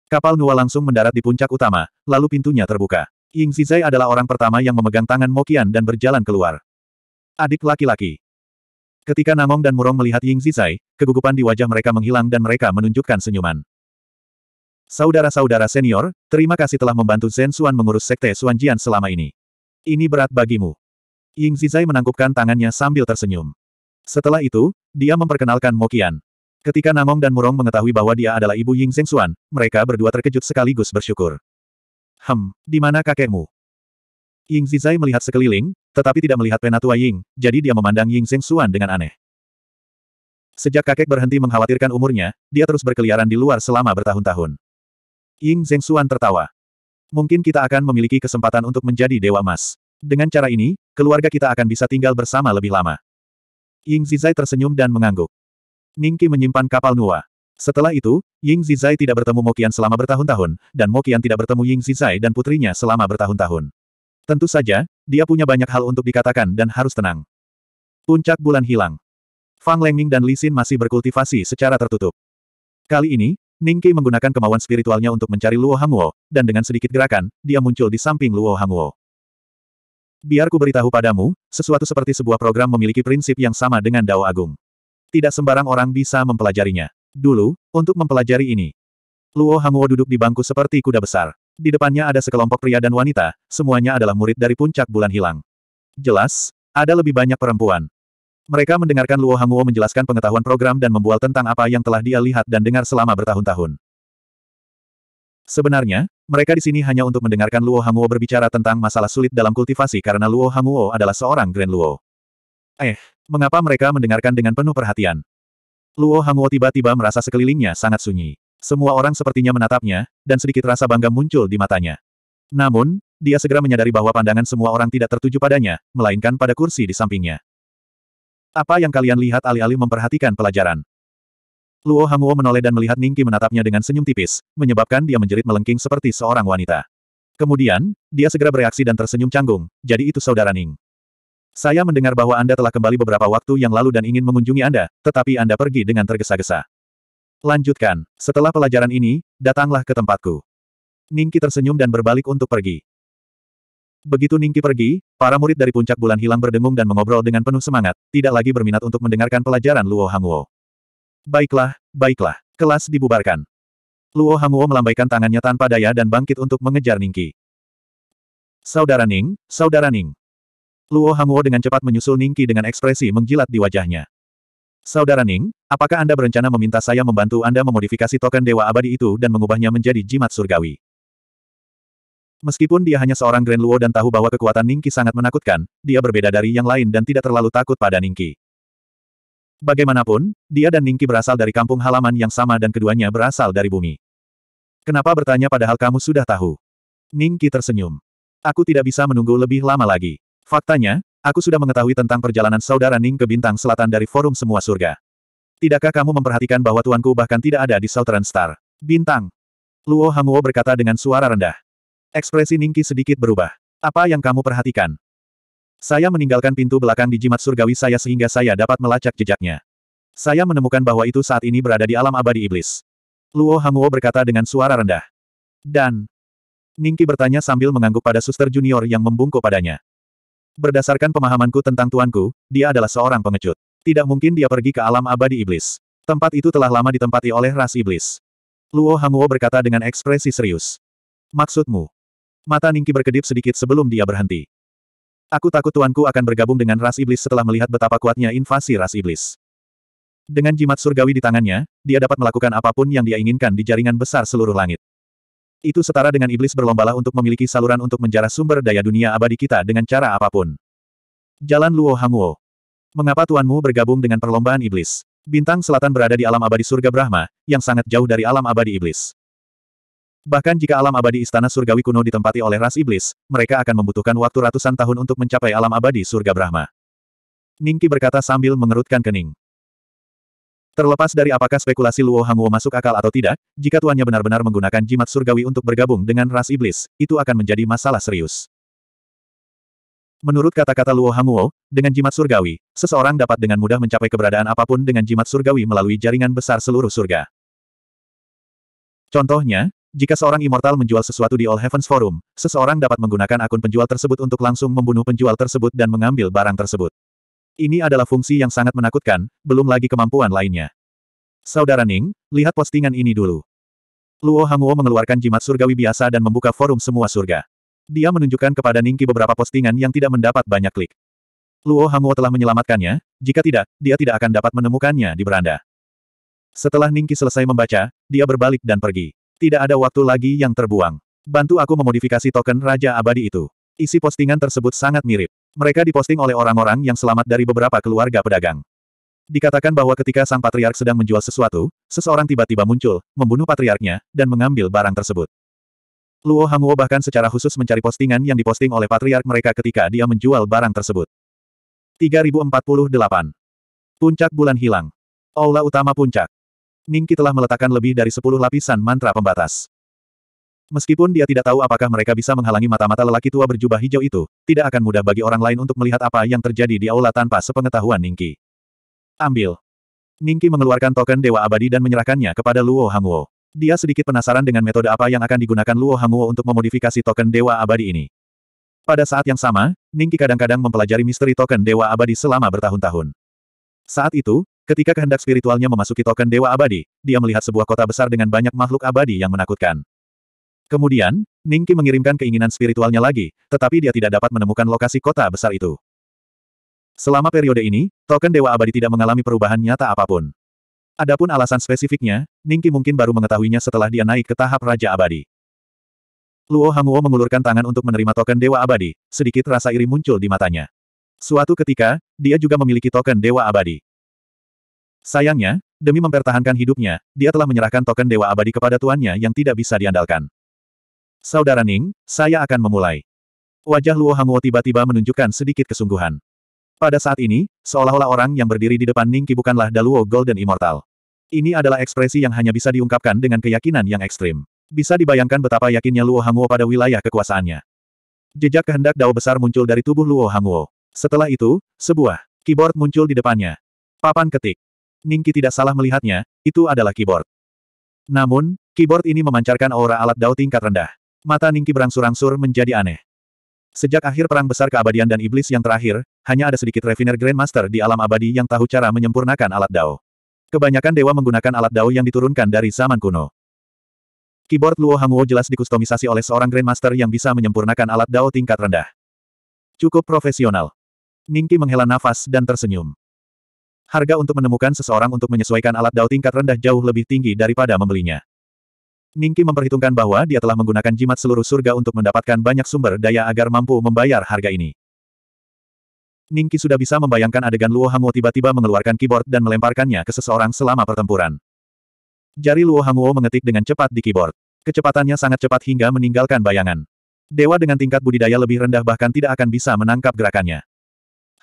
Kapal Nua langsung mendarat di puncak utama, lalu pintunya terbuka. Ying Zizai adalah orang pertama yang memegang tangan Mokian dan berjalan keluar. Adik laki-laki. Ketika Namong dan Murong melihat Ying Zizai, kegugupan di wajah mereka menghilang dan mereka menunjukkan senyuman. Saudara-saudara senior, terima kasih telah membantu Zen Suan mengurus sekte Suanjian selama ini. Ini berat bagimu. Ying Zizai menangkupkan tangannya sambil tersenyum. Setelah itu, dia memperkenalkan Mokian. Ketika Namong dan Murong mengetahui bahwa dia adalah ibu Ying Suan, mereka berdua terkejut sekaligus bersyukur. Hem, di mana kakekmu? Ying Zizai melihat sekeliling, tetapi tidak melihat penatua Ying, jadi dia memandang Ying Suan dengan aneh. Sejak kakek berhenti mengkhawatirkan umurnya, dia terus berkeliaran di luar selama bertahun-tahun. Ying Suan tertawa. Mungkin kita akan memiliki kesempatan untuk menjadi Dewa emas. Dengan cara ini, keluarga kita akan bisa tinggal bersama lebih lama. Ying Zizai tersenyum dan mengangguk. Ningki menyimpan kapal nuwa. Setelah itu, Ying Zizai tidak bertemu Mokian selama bertahun-tahun, dan Mokian tidak bertemu Ying Zizai dan putrinya selama bertahun-tahun. Tentu saja, dia punya banyak hal untuk dikatakan dan harus tenang. Puncak bulan hilang. Fang Lengming dan Li Xin masih berkultivasi secara tertutup. Kali ini, Ningqi menggunakan kemauan spiritualnya untuk mencari Luo Hangwo, dan dengan sedikit gerakan, dia muncul di samping Luo Hangwo. Biar beritahu padamu, sesuatu seperti sebuah program memiliki prinsip yang sama dengan Dao Agung. Tidak sembarang orang bisa mempelajarinya. Dulu, untuk mempelajari ini, Luo Hanguo duduk di bangku seperti kuda besar. Di depannya ada sekelompok pria dan wanita, semuanya adalah murid dari puncak bulan hilang. Jelas, ada lebih banyak perempuan. Mereka mendengarkan Luo Hanguo menjelaskan pengetahuan program dan membual tentang apa yang telah dia lihat dan dengar selama bertahun-tahun. Sebenarnya, mereka di sini hanya untuk mendengarkan Luo Hanguo berbicara tentang masalah sulit dalam kultivasi karena Luo Hanguo adalah seorang Grand Luo. Eh, mengapa mereka mendengarkan dengan penuh perhatian? Luo Hangwo tiba-tiba merasa sekelilingnya sangat sunyi. Semua orang sepertinya menatapnya, dan sedikit rasa bangga muncul di matanya. Namun, dia segera menyadari bahwa pandangan semua orang tidak tertuju padanya, melainkan pada kursi di sampingnya. Apa yang kalian lihat alih-alih memperhatikan pelajaran? Luo Hangwo menoleh dan melihat Ningki menatapnya dengan senyum tipis, menyebabkan dia menjerit melengking seperti seorang wanita. Kemudian, dia segera bereaksi dan tersenyum canggung, jadi itu saudara Ning. Saya mendengar bahwa Anda telah kembali beberapa waktu yang lalu dan ingin mengunjungi Anda, tetapi Anda pergi dengan tergesa-gesa. Lanjutkan, setelah pelajaran ini, datanglah ke tempatku. Ningki tersenyum dan berbalik untuk pergi. Begitu Ningki pergi, para murid dari puncak bulan hilang berdengung dan mengobrol dengan penuh semangat, tidak lagi berminat untuk mendengarkan pelajaran Luo Hanguo. Baiklah, baiklah, kelas dibubarkan. Luo Hanguo melambaikan tangannya tanpa daya dan bangkit untuk mengejar Ningki. Saudara Ning, Saudara Ning. Luo Hanguo dengan cepat menyusul Ningki dengan ekspresi menggilat di wajahnya. Saudara Ning, apakah Anda berencana meminta saya membantu Anda memodifikasi token Dewa Abadi itu dan mengubahnya menjadi jimat surgawi? Meskipun dia hanya seorang Grand Luo dan tahu bahwa kekuatan Ningki sangat menakutkan, dia berbeda dari yang lain dan tidak terlalu takut pada Ningki. Bagaimanapun, dia dan Ningki berasal dari kampung halaman yang sama dan keduanya berasal dari bumi. Kenapa bertanya padahal kamu sudah tahu? Ningki tersenyum. Aku tidak bisa menunggu lebih lama lagi. Faktanya, aku sudah mengetahui tentang perjalanan saudara Ning ke bintang selatan dari forum semua surga. Tidakkah kamu memperhatikan bahwa tuanku bahkan tidak ada di Southern Star? Bintang. Luo Hanguo berkata dengan suara rendah. Ekspresi Ningki sedikit berubah. Apa yang kamu perhatikan? Saya meninggalkan pintu belakang di jimat surgawi saya sehingga saya dapat melacak jejaknya. Saya menemukan bahwa itu saat ini berada di alam abadi iblis. Luo Hanguo berkata dengan suara rendah. Dan, Ningki bertanya sambil mengangguk pada suster junior yang membungkuk padanya. Berdasarkan pemahamanku tentang tuanku, dia adalah seorang pengecut. Tidak mungkin dia pergi ke alam abadi iblis. Tempat itu telah lama ditempati oleh ras iblis. Luo Hanguo berkata dengan ekspresi serius. Maksudmu? Mata Ningki berkedip sedikit sebelum dia berhenti. Aku takut tuanku akan bergabung dengan ras iblis setelah melihat betapa kuatnya invasi ras iblis. Dengan jimat surgawi di tangannya, dia dapat melakukan apapun yang dia inginkan di jaringan besar seluruh langit. Itu setara dengan iblis berlombalah untuk memiliki saluran untuk menjarah sumber daya dunia abadi kita dengan cara apapun. Jalan Luo Hanguo. Mengapa tuanmu bergabung dengan perlombaan iblis? Bintang selatan berada di alam abadi surga Brahma, yang sangat jauh dari alam abadi iblis. Bahkan jika alam abadi istana surgawi kuno ditempati oleh ras iblis, mereka akan membutuhkan waktu ratusan tahun untuk mencapai alam abadi surga Brahma. Ningki berkata sambil mengerutkan kening. Terlepas dari apakah spekulasi Luo Hanguo masuk akal atau tidak, jika tuannya benar-benar menggunakan jimat surgawi untuk bergabung dengan ras iblis, itu akan menjadi masalah serius. Menurut kata-kata Luo Hanguo, dengan jimat surgawi, seseorang dapat dengan mudah mencapai keberadaan apapun dengan jimat surgawi melalui jaringan besar seluruh surga. Contohnya, jika seorang immortal menjual sesuatu di All Heavens Forum, seseorang dapat menggunakan akun penjual tersebut untuk langsung membunuh penjual tersebut dan mengambil barang tersebut. Ini adalah fungsi yang sangat menakutkan, belum lagi kemampuan lainnya. Saudara Ning, lihat postingan ini dulu. Luo Hanguo mengeluarkan jimat surgawi biasa dan membuka forum semua surga. Dia menunjukkan kepada Ningki beberapa postingan yang tidak mendapat banyak klik. Luo Hanguo telah menyelamatkannya, jika tidak, dia tidak akan dapat menemukannya di beranda. Setelah Ningki selesai membaca, dia berbalik dan pergi. Tidak ada waktu lagi yang terbuang. Bantu aku memodifikasi token Raja Abadi itu. Isi postingan tersebut sangat mirip. Mereka diposting oleh orang-orang yang selamat dari beberapa keluarga pedagang. Dikatakan bahwa ketika sang patriark sedang menjual sesuatu, seseorang tiba-tiba muncul, membunuh patriarknya, dan mengambil barang tersebut. Luo Hanguo bahkan secara khusus mencari postingan yang diposting oleh patriark mereka ketika dia menjual barang tersebut. 3048. Puncak Bulan Hilang. Aula Utama Puncak. Ningki telah meletakkan lebih dari 10 lapisan mantra pembatas. Meskipun dia tidak tahu apakah mereka bisa menghalangi mata-mata lelaki tua berjubah hijau itu, tidak akan mudah bagi orang lain untuk melihat apa yang terjadi di aula tanpa sepengetahuan Ningki. Ambil. Ningki mengeluarkan token Dewa Abadi dan menyerahkannya kepada Luo Hangwo. Dia sedikit penasaran dengan metode apa yang akan digunakan Luo Hangwo untuk memodifikasi token Dewa Abadi ini. Pada saat yang sama, Ningki kadang-kadang mempelajari misteri token Dewa Abadi selama bertahun-tahun. Saat itu, ketika kehendak spiritualnya memasuki token Dewa Abadi, dia melihat sebuah kota besar dengan banyak makhluk abadi yang menakutkan. Kemudian, Ningki mengirimkan keinginan spiritualnya lagi, tetapi dia tidak dapat menemukan lokasi kota besar itu. Selama periode ini, token Dewa Abadi tidak mengalami perubahan nyata apapun. Adapun alasan spesifiknya, Ningki mungkin baru mengetahuinya setelah dia naik ke tahap Raja Abadi. Luo Hanguo mengulurkan tangan untuk menerima token Dewa Abadi, sedikit rasa iri muncul di matanya. Suatu ketika, dia juga memiliki token Dewa Abadi. Sayangnya, demi mempertahankan hidupnya, dia telah menyerahkan token Dewa Abadi kepada tuannya yang tidak bisa diandalkan. Saudara Ning, saya akan memulai. Wajah Luo Hangwo tiba-tiba menunjukkan sedikit kesungguhan. Pada saat ini, seolah-olah orang yang berdiri di depan Ning Qi bukanlah Daluo Golden Immortal. Ini adalah ekspresi yang hanya bisa diungkapkan dengan keyakinan yang ekstrim. Bisa dibayangkan betapa yakinnya Luo Hangwo pada wilayah kekuasaannya. Jejak kehendak dao besar muncul dari tubuh Luo Hangwo. Setelah itu, sebuah keyboard muncul di depannya. Papan ketik. Ningki tidak salah melihatnya, itu adalah keyboard. Namun, keyboard ini memancarkan aura alat dao tingkat rendah. Mata Ningki berangsur-angsur menjadi aneh. Sejak akhir Perang Besar Keabadian dan Iblis yang terakhir, hanya ada sedikit Refiner Grandmaster di alam abadi yang tahu cara menyempurnakan alat Dao. Kebanyakan dewa menggunakan alat Dao yang diturunkan dari zaman kuno. Keyboard Luo Hangwo jelas dikustomisasi oleh seorang Grandmaster yang bisa menyempurnakan alat Dao tingkat rendah. Cukup profesional. Ningki menghela nafas dan tersenyum. Harga untuk menemukan seseorang untuk menyesuaikan alat dao tingkat rendah jauh lebih tinggi daripada membelinya. Ningki memperhitungkan bahwa dia telah menggunakan jimat seluruh surga untuk mendapatkan banyak sumber daya agar mampu membayar harga ini. Ningki sudah bisa membayangkan adegan Luo Hanguo tiba-tiba mengeluarkan keyboard dan melemparkannya ke seseorang selama pertempuran. Jari Luo Hanguo mengetik dengan cepat di keyboard. Kecepatannya sangat cepat hingga meninggalkan bayangan. Dewa dengan tingkat budidaya lebih rendah bahkan tidak akan bisa menangkap gerakannya.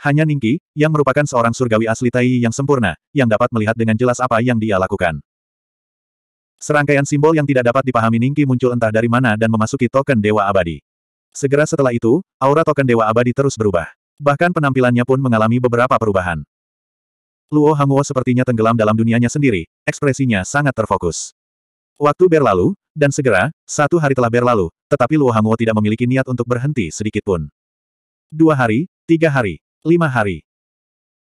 Hanya Ningki, yang merupakan seorang surgawi asli Tai yang sempurna, yang dapat melihat dengan jelas apa yang dia lakukan. Serangkaian simbol yang tidak dapat dipahami Ningki muncul entah dari mana dan memasuki token Dewa Abadi. Segera setelah itu, aura token Dewa Abadi terus berubah. Bahkan penampilannya pun mengalami beberapa perubahan. Luo Hanguo sepertinya tenggelam dalam dunianya sendiri, ekspresinya sangat terfokus. Waktu berlalu, dan segera, satu hari telah berlalu, tetapi Luo Hanguo tidak memiliki niat untuk berhenti sedikit pun. Dua hari, tiga hari, lima hari,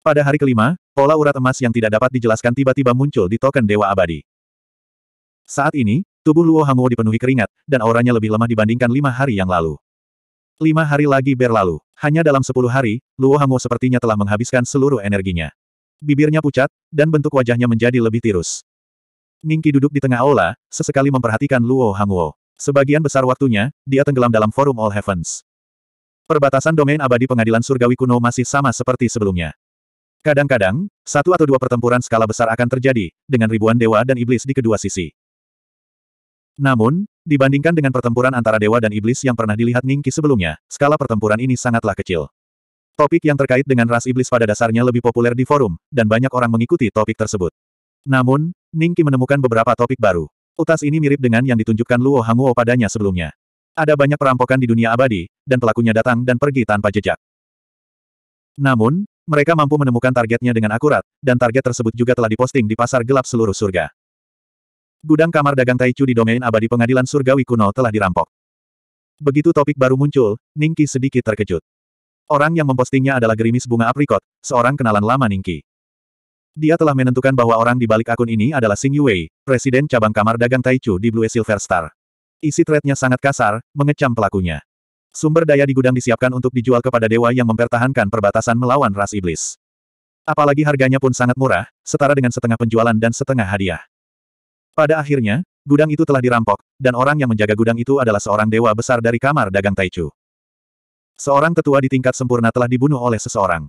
pada hari kelima, pola urat emas yang tidak dapat dijelaskan tiba-tiba muncul di token Dewa Abadi. Saat ini, tubuh Luo Hangwo dipenuhi keringat, dan auranya lebih lemah dibandingkan lima hari yang lalu. Lima hari lagi berlalu. Hanya dalam sepuluh hari, Luo Hangwo sepertinya telah menghabiskan seluruh energinya. Bibirnya pucat, dan bentuk wajahnya menjadi lebih tirus. Ningki duduk di tengah aula, sesekali memperhatikan Luo Hangwo. Sebagian besar waktunya, dia tenggelam dalam forum All Heavens. Perbatasan domain abadi pengadilan surgawi kuno masih sama seperti sebelumnya. Kadang-kadang, satu atau dua pertempuran skala besar akan terjadi, dengan ribuan dewa dan iblis di kedua sisi. Namun, dibandingkan dengan pertempuran antara dewa dan iblis yang pernah dilihat Ningki sebelumnya, skala pertempuran ini sangatlah kecil. Topik yang terkait dengan ras iblis pada dasarnya lebih populer di forum, dan banyak orang mengikuti topik tersebut. Namun, Ningki menemukan beberapa topik baru. Utas ini mirip dengan yang ditunjukkan Luo Hanguo padanya sebelumnya. Ada banyak perampokan di dunia abadi, dan pelakunya datang dan pergi tanpa jejak. Namun, mereka mampu menemukan targetnya dengan akurat, dan target tersebut juga telah diposting di pasar gelap seluruh surga. Gudang kamar dagang Taichu di domain abadi pengadilan surgawi kuno telah dirampok. Begitu topik baru muncul, Ningki sedikit terkejut. Orang yang mempostingnya adalah gerimis bunga aprikot, seorang kenalan lama Ningki. Dia telah menentukan bahwa orang di balik akun ini adalah Sing Yue, presiden cabang kamar dagang Taichu di Blue Silver Star. Isi threadnya sangat kasar, mengecam pelakunya. Sumber daya di gudang disiapkan untuk dijual kepada dewa yang mempertahankan perbatasan melawan ras iblis. Apalagi harganya pun sangat murah, setara dengan setengah penjualan dan setengah hadiah. Pada akhirnya, gudang itu telah dirampok, dan orang yang menjaga gudang itu adalah seorang dewa besar dari kamar dagang Taichu. Seorang tetua di tingkat sempurna telah dibunuh oleh seseorang.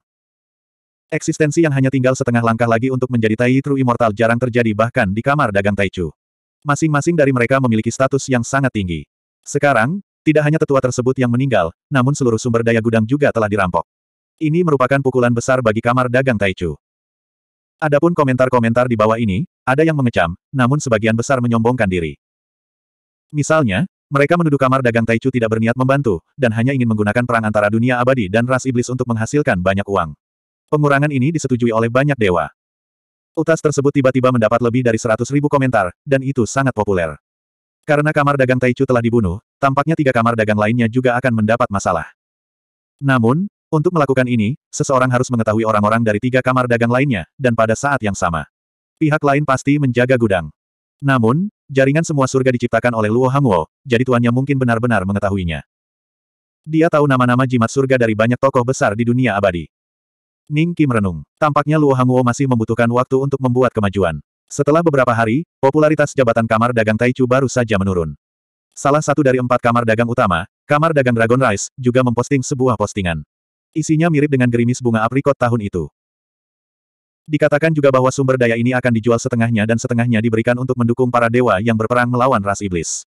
Eksistensi yang hanya tinggal setengah langkah lagi untuk menjadi Tai Immortal jarang terjadi bahkan di kamar dagang Taichu. Masing-masing dari mereka memiliki status yang sangat tinggi. Sekarang, tidak hanya tetua tersebut yang meninggal, namun seluruh sumber daya gudang juga telah dirampok. Ini merupakan pukulan besar bagi kamar dagang Taichu. Adapun komentar-komentar di bawah ini, ada yang mengecam, namun sebagian besar menyombongkan diri. Misalnya, mereka menuduh kamar dagang Taichu tidak berniat membantu, dan hanya ingin menggunakan perang antara dunia abadi dan ras iblis untuk menghasilkan banyak uang. Pengurangan ini disetujui oleh banyak dewa. Utas tersebut tiba-tiba mendapat lebih dari 100 ribu komentar, dan itu sangat populer. Karena kamar dagang Taichu telah dibunuh, tampaknya tiga kamar dagang lainnya juga akan mendapat masalah. Namun, untuk melakukan ini, seseorang harus mengetahui orang-orang dari tiga kamar dagang lainnya, dan pada saat yang sama pihak lain pasti menjaga gudang. Namun, jaringan semua surga diciptakan oleh Luo Hangwo, jadi tuannya mungkin benar-benar mengetahuinya. Dia tahu nama-nama jimat surga dari banyak tokoh besar di dunia abadi. Ning Kim renung. Tampaknya Luo Hangwo masih membutuhkan waktu untuk membuat kemajuan. Setelah beberapa hari, popularitas jabatan kamar dagang Taichu baru saja menurun. Salah satu dari empat kamar dagang utama, kamar dagang Dragon Rice, juga memposting sebuah postingan. Isinya mirip dengan gerimis bunga aprikot tahun itu. Dikatakan juga bahwa sumber daya ini akan dijual setengahnya dan setengahnya diberikan untuk mendukung para dewa yang berperang melawan ras iblis.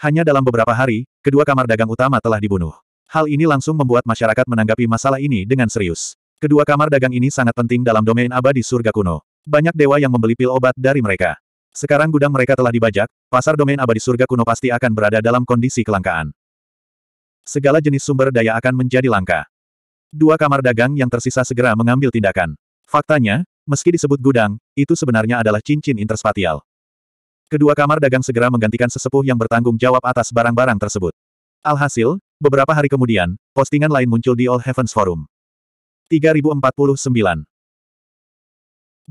Hanya dalam beberapa hari, kedua kamar dagang utama telah dibunuh. Hal ini langsung membuat masyarakat menanggapi masalah ini dengan serius. Kedua kamar dagang ini sangat penting dalam domain abadi surga kuno. Banyak dewa yang membeli pil obat dari mereka. Sekarang gudang mereka telah dibajak, pasar domain abadi surga kuno pasti akan berada dalam kondisi kelangkaan. Segala jenis sumber daya akan menjadi langka. Dua kamar dagang yang tersisa segera mengambil tindakan. Faktanya, Meski disebut gudang, itu sebenarnya adalah cincin interspatial. Kedua kamar dagang segera menggantikan sesepuh yang bertanggung jawab atas barang-barang tersebut. Alhasil, beberapa hari kemudian, postingan lain muncul di All Heavens Forum. 3049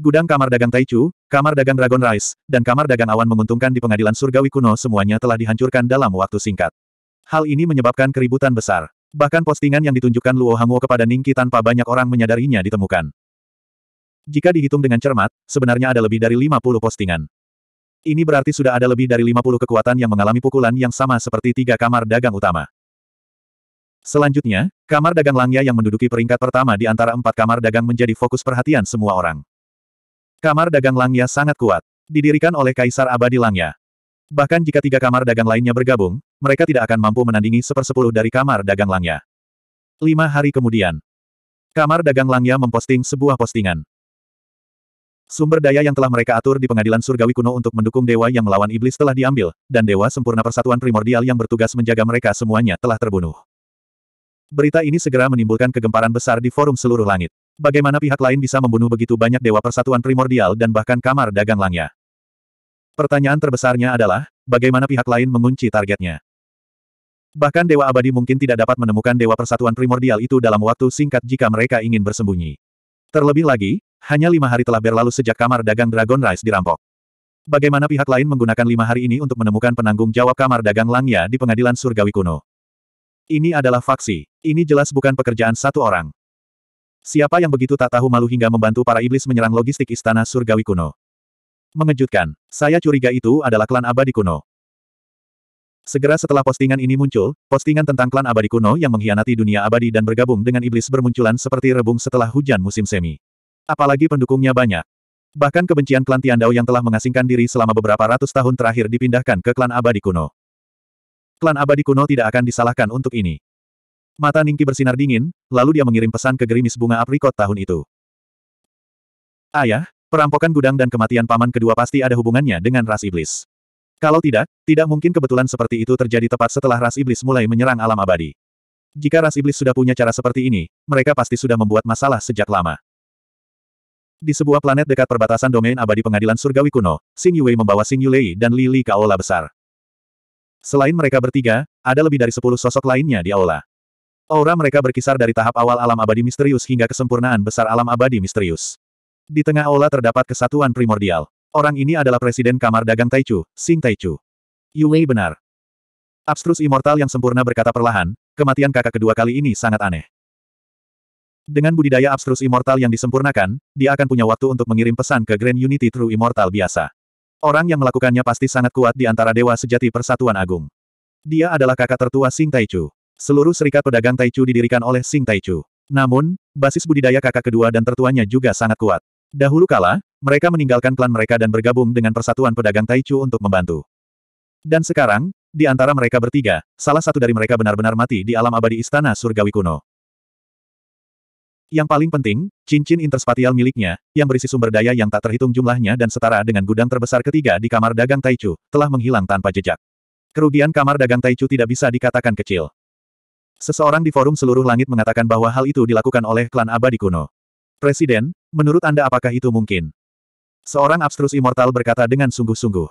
Gudang kamar dagang Taichu, kamar dagang Dragon Rice, dan kamar dagang awan menguntungkan di pengadilan surgawi kuno semuanya telah dihancurkan dalam waktu singkat. Hal ini menyebabkan keributan besar. Bahkan postingan yang ditunjukkan Luo Hanguo kepada Ningki tanpa banyak orang menyadarinya ditemukan. Jika dihitung dengan cermat, sebenarnya ada lebih dari 50 postingan. Ini berarti sudah ada lebih dari 50 kekuatan yang mengalami pukulan yang sama seperti tiga kamar dagang utama. Selanjutnya, kamar dagang Langya yang menduduki peringkat pertama di antara empat kamar dagang menjadi fokus perhatian semua orang. Kamar dagang Langya sangat kuat. Didirikan oleh Kaisar Abadi Langya. Bahkan jika tiga kamar dagang lainnya bergabung, mereka tidak akan mampu menandingi sepersepuluh dari kamar dagang Langya. Lima hari kemudian, Kamar Dagang Langya memposting sebuah postingan. Sumber daya yang telah mereka atur di pengadilan surgawi kuno untuk mendukung dewa yang melawan iblis telah diambil, dan dewa sempurna persatuan primordial yang bertugas menjaga mereka semuanya telah terbunuh. Berita ini segera menimbulkan kegemparan besar di forum seluruh langit. Bagaimana pihak lain bisa membunuh begitu banyak dewa persatuan primordial dan bahkan kamar dagang langnya? Pertanyaan terbesarnya adalah, bagaimana pihak lain mengunci targetnya? Bahkan Dewa Abadi mungkin tidak dapat menemukan Dewa Persatuan Primordial itu dalam waktu singkat jika mereka ingin bersembunyi. Terlebih lagi, hanya lima hari telah berlalu sejak kamar dagang Dragon Rise dirampok. Bagaimana pihak lain menggunakan lima hari ini untuk menemukan penanggung jawab kamar dagang Langya di pengadilan surgawi kuno? Ini adalah faksi. Ini jelas bukan pekerjaan satu orang. Siapa yang begitu tak tahu malu hingga membantu para iblis menyerang logistik istana surgawi kuno? Mengejutkan. Saya curiga itu adalah klan abadi kuno. Segera setelah postingan ini muncul, postingan tentang klan abadi kuno yang mengkhianati dunia abadi dan bergabung dengan iblis bermunculan seperti rebung setelah hujan musim semi. Apalagi pendukungnya banyak. Bahkan kebencian klan Tiandao yang telah mengasingkan diri selama beberapa ratus tahun terakhir dipindahkan ke klan abadi kuno. Klan abadi kuno tidak akan disalahkan untuk ini. Mata Ningki bersinar dingin, lalu dia mengirim pesan ke gerimis bunga aprikot tahun itu. Ayah, perampokan gudang dan kematian paman kedua pasti ada hubungannya dengan ras iblis. Kalau tidak, tidak mungkin kebetulan seperti itu terjadi tepat setelah ras iblis mulai menyerang alam abadi. Jika ras iblis sudah punya cara seperti ini, mereka pasti sudah membuat masalah sejak lama. Di sebuah planet dekat perbatasan domain abadi pengadilan surgawi kuno, Xing Yue membawa Xing Yulei dan Li ke aula besar. Selain mereka bertiga, ada lebih dari sepuluh sosok lainnya di aula. Aura mereka berkisar dari tahap awal alam abadi misterius hingga kesempurnaan besar alam abadi misterius. Di tengah aula terdapat kesatuan primordial. Orang ini adalah Presiden Kamar Dagang Taichu, Xing Taichu. Yue benar. Abstrus Immortal yang sempurna berkata perlahan, kematian kakak kedua kali ini sangat aneh. Dengan budidaya Abstrus Immortal yang disempurnakan, dia akan punya waktu untuk mengirim pesan ke Grand Unity True Immortal biasa. Orang yang melakukannya pasti sangat kuat di antara Dewa Sejati Persatuan Agung. Dia adalah kakak tertua Sing Taichu. Seluruh serikat pedagang Taichu didirikan oleh Sing Taichu. Namun, basis budidaya kakak kedua dan tertuanya juga sangat kuat. Dahulu kala, mereka meninggalkan klan mereka dan bergabung dengan Persatuan Pedagang Taichu untuk membantu. Dan sekarang, di antara mereka bertiga, salah satu dari mereka benar-benar mati di alam abadi istana surgawi kuno. Yang paling penting, cincin interspatial miliknya, yang berisi sumber daya yang tak terhitung jumlahnya dan setara dengan gudang terbesar ketiga di kamar dagang Taichu, telah menghilang tanpa jejak. Kerugian kamar dagang Taichu tidak bisa dikatakan kecil. Seseorang di forum seluruh langit mengatakan bahwa hal itu dilakukan oleh klan abadi kuno. Presiden, menurut Anda apakah itu mungkin? Seorang abstrus immortal berkata dengan sungguh-sungguh.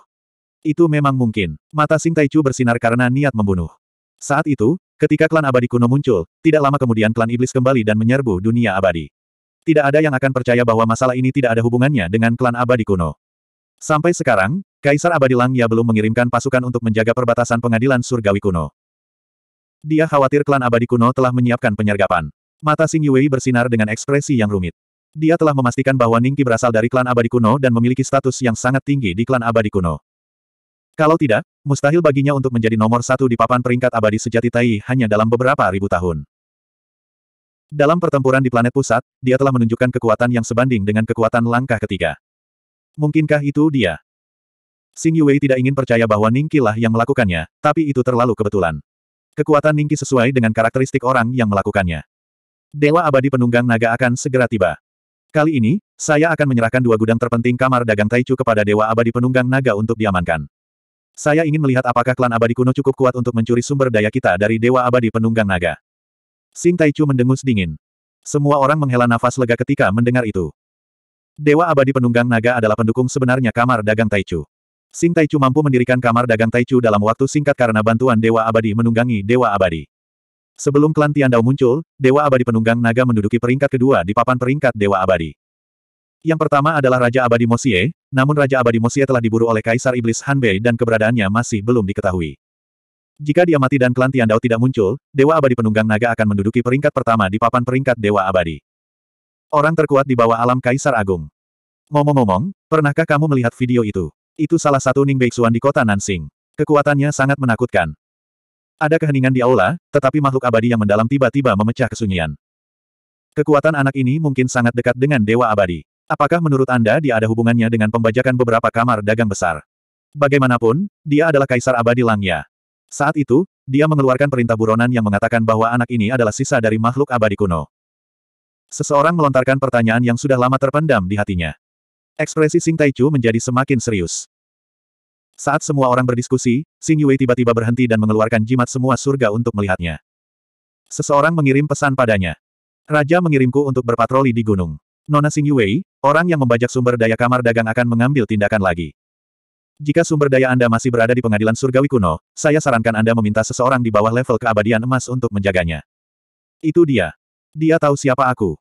Itu memang mungkin. Mata Sing Taichu bersinar karena niat membunuh. Saat itu, Ketika klan abadi kuno muncul, tidak lama kemudian klan iblis kembali dan menyerbu dunia abadi. Tidak ada yang akan percaya bahwa masalah ini tidak ada hubungannya dengan klan abadi kuno. Sampai sekarang, Kaisar Abadi Langya belum mengirimkan pasukan untuk menjaga perbatasan pengadilan surgawi kuno. Dia khawatir klan abadi kuno telah menyiapkan penyergapan. Mata Sing Yuei bersinar dengan ekspresi yang rumit. Dia telah memastikan bahwa Ningki berasal dari klan abadi kuno dan memiliki status yang sangat tinggi di klan abadi kuno. Kalau tidak, mustahil baginya untuk menjadi nomor satu di papan peringkat abadi sejati Tai hanya dalam beberapa ribu tahun. Dalam pertempuran di planet pusat, dia telah menunjukkan kekuatan yang sebanding dengan kekuatan langkah ketiga. Mungkinkah itu dia? Xing Yue tidak ingin percaya bahwa Ningki lah yang melakukannya, tapi itu terlalu kebetulan. Kekuatan Ningki sesuai dengan karakteristik orang yang melakukannya. Dewa abadi penunggang naga akan segera tiba. Kali ini, saya akan menyerahkan dua gudang terpenting kamar dagang Taichu kepada Dewa Abadi Penunggang Naga untuk diamankan. Saya ingin melihat apakah klan abadi kuno cukup kuat untuk mencuri sumber daya kita dari Dewa Abadi Penunggang Naga. Sing Taichu mendengus dingin. Semua orang menghela nafas lega ketika mendengar itu. Dewa Abadi Penunggang Naga adalah pendukung sebenarnya kamar dagang Taichu. Sing Taichu mampu mendirikan kamar dagang Taichu dalam waktu singkat karena bantuan Dewa Abadi menunggangi Dewa Abadi. Sebelum klan Tiandao muncul, Dewa Abadi Penunggang Naga menduduki peringkat kedua di papan peringkat Dewa Abadi. Yang pertama adalah Raja Abadi Mosie, namun Raja Abadi Mosia telah diburu oleh Kaisar Iblis Hanbei dan keberadaannya masih belum diketahui. Jika dia mati dan Kelantian Dao tidak muncul, Dewa Abadi Penunggang Naga akan menduduki peringkat pertama di papan peringkat Dewa Abadi. Orang terkuat di bawah alam Kaisar Agung. Ngomong-ngomong, pernahkah kamu melihat video itu? Itu salah satu Ning Beixuan di kota Nansing. Kekuatannya sangat menakutkan. Ada keheningan di aula, tetapi makhluk abadi yang mendalam tiba-tiba memecah kesunyian. Kekuatan anak ini mungkin sangat dekat dengan Dewa Abadi. Apakah menurut Anda dia ada hubungannya dengan pembajakan beberapa kamar dagang besar? Bagaimanapun, dia adalah kaisar abadi langnya. Saat itu, dia mengeluarkan perintah buronan yang mengatakan bahwa anak ini adalah sisa dari makhluk abadi kuno. Seseorang melontarkan pertanyaan yang sudah lama terpendam di hatinya. Ekspresi Sing Taichu menjadi semakin serius. Saat semua orang berdiskusi, Sing Yue tiba-tiba berhenti dan mengeluarkan jimat semua surga untuk melihatnya. Seseorang mengirim pesan padanya. Raja mengirimku untuk berpatroli di gunung. Nona Xing Yue, orang yang membajak sumber daya kamar dagang akan mengambil tindakan lagi. Jika sumber daya Anda masih berada di pengadilan surgawi kuno, saya sarankan Anda meminta seseorang di bawah level keabadian emas untuk menjaganya. Itu dia. Dia tahu siapa aku.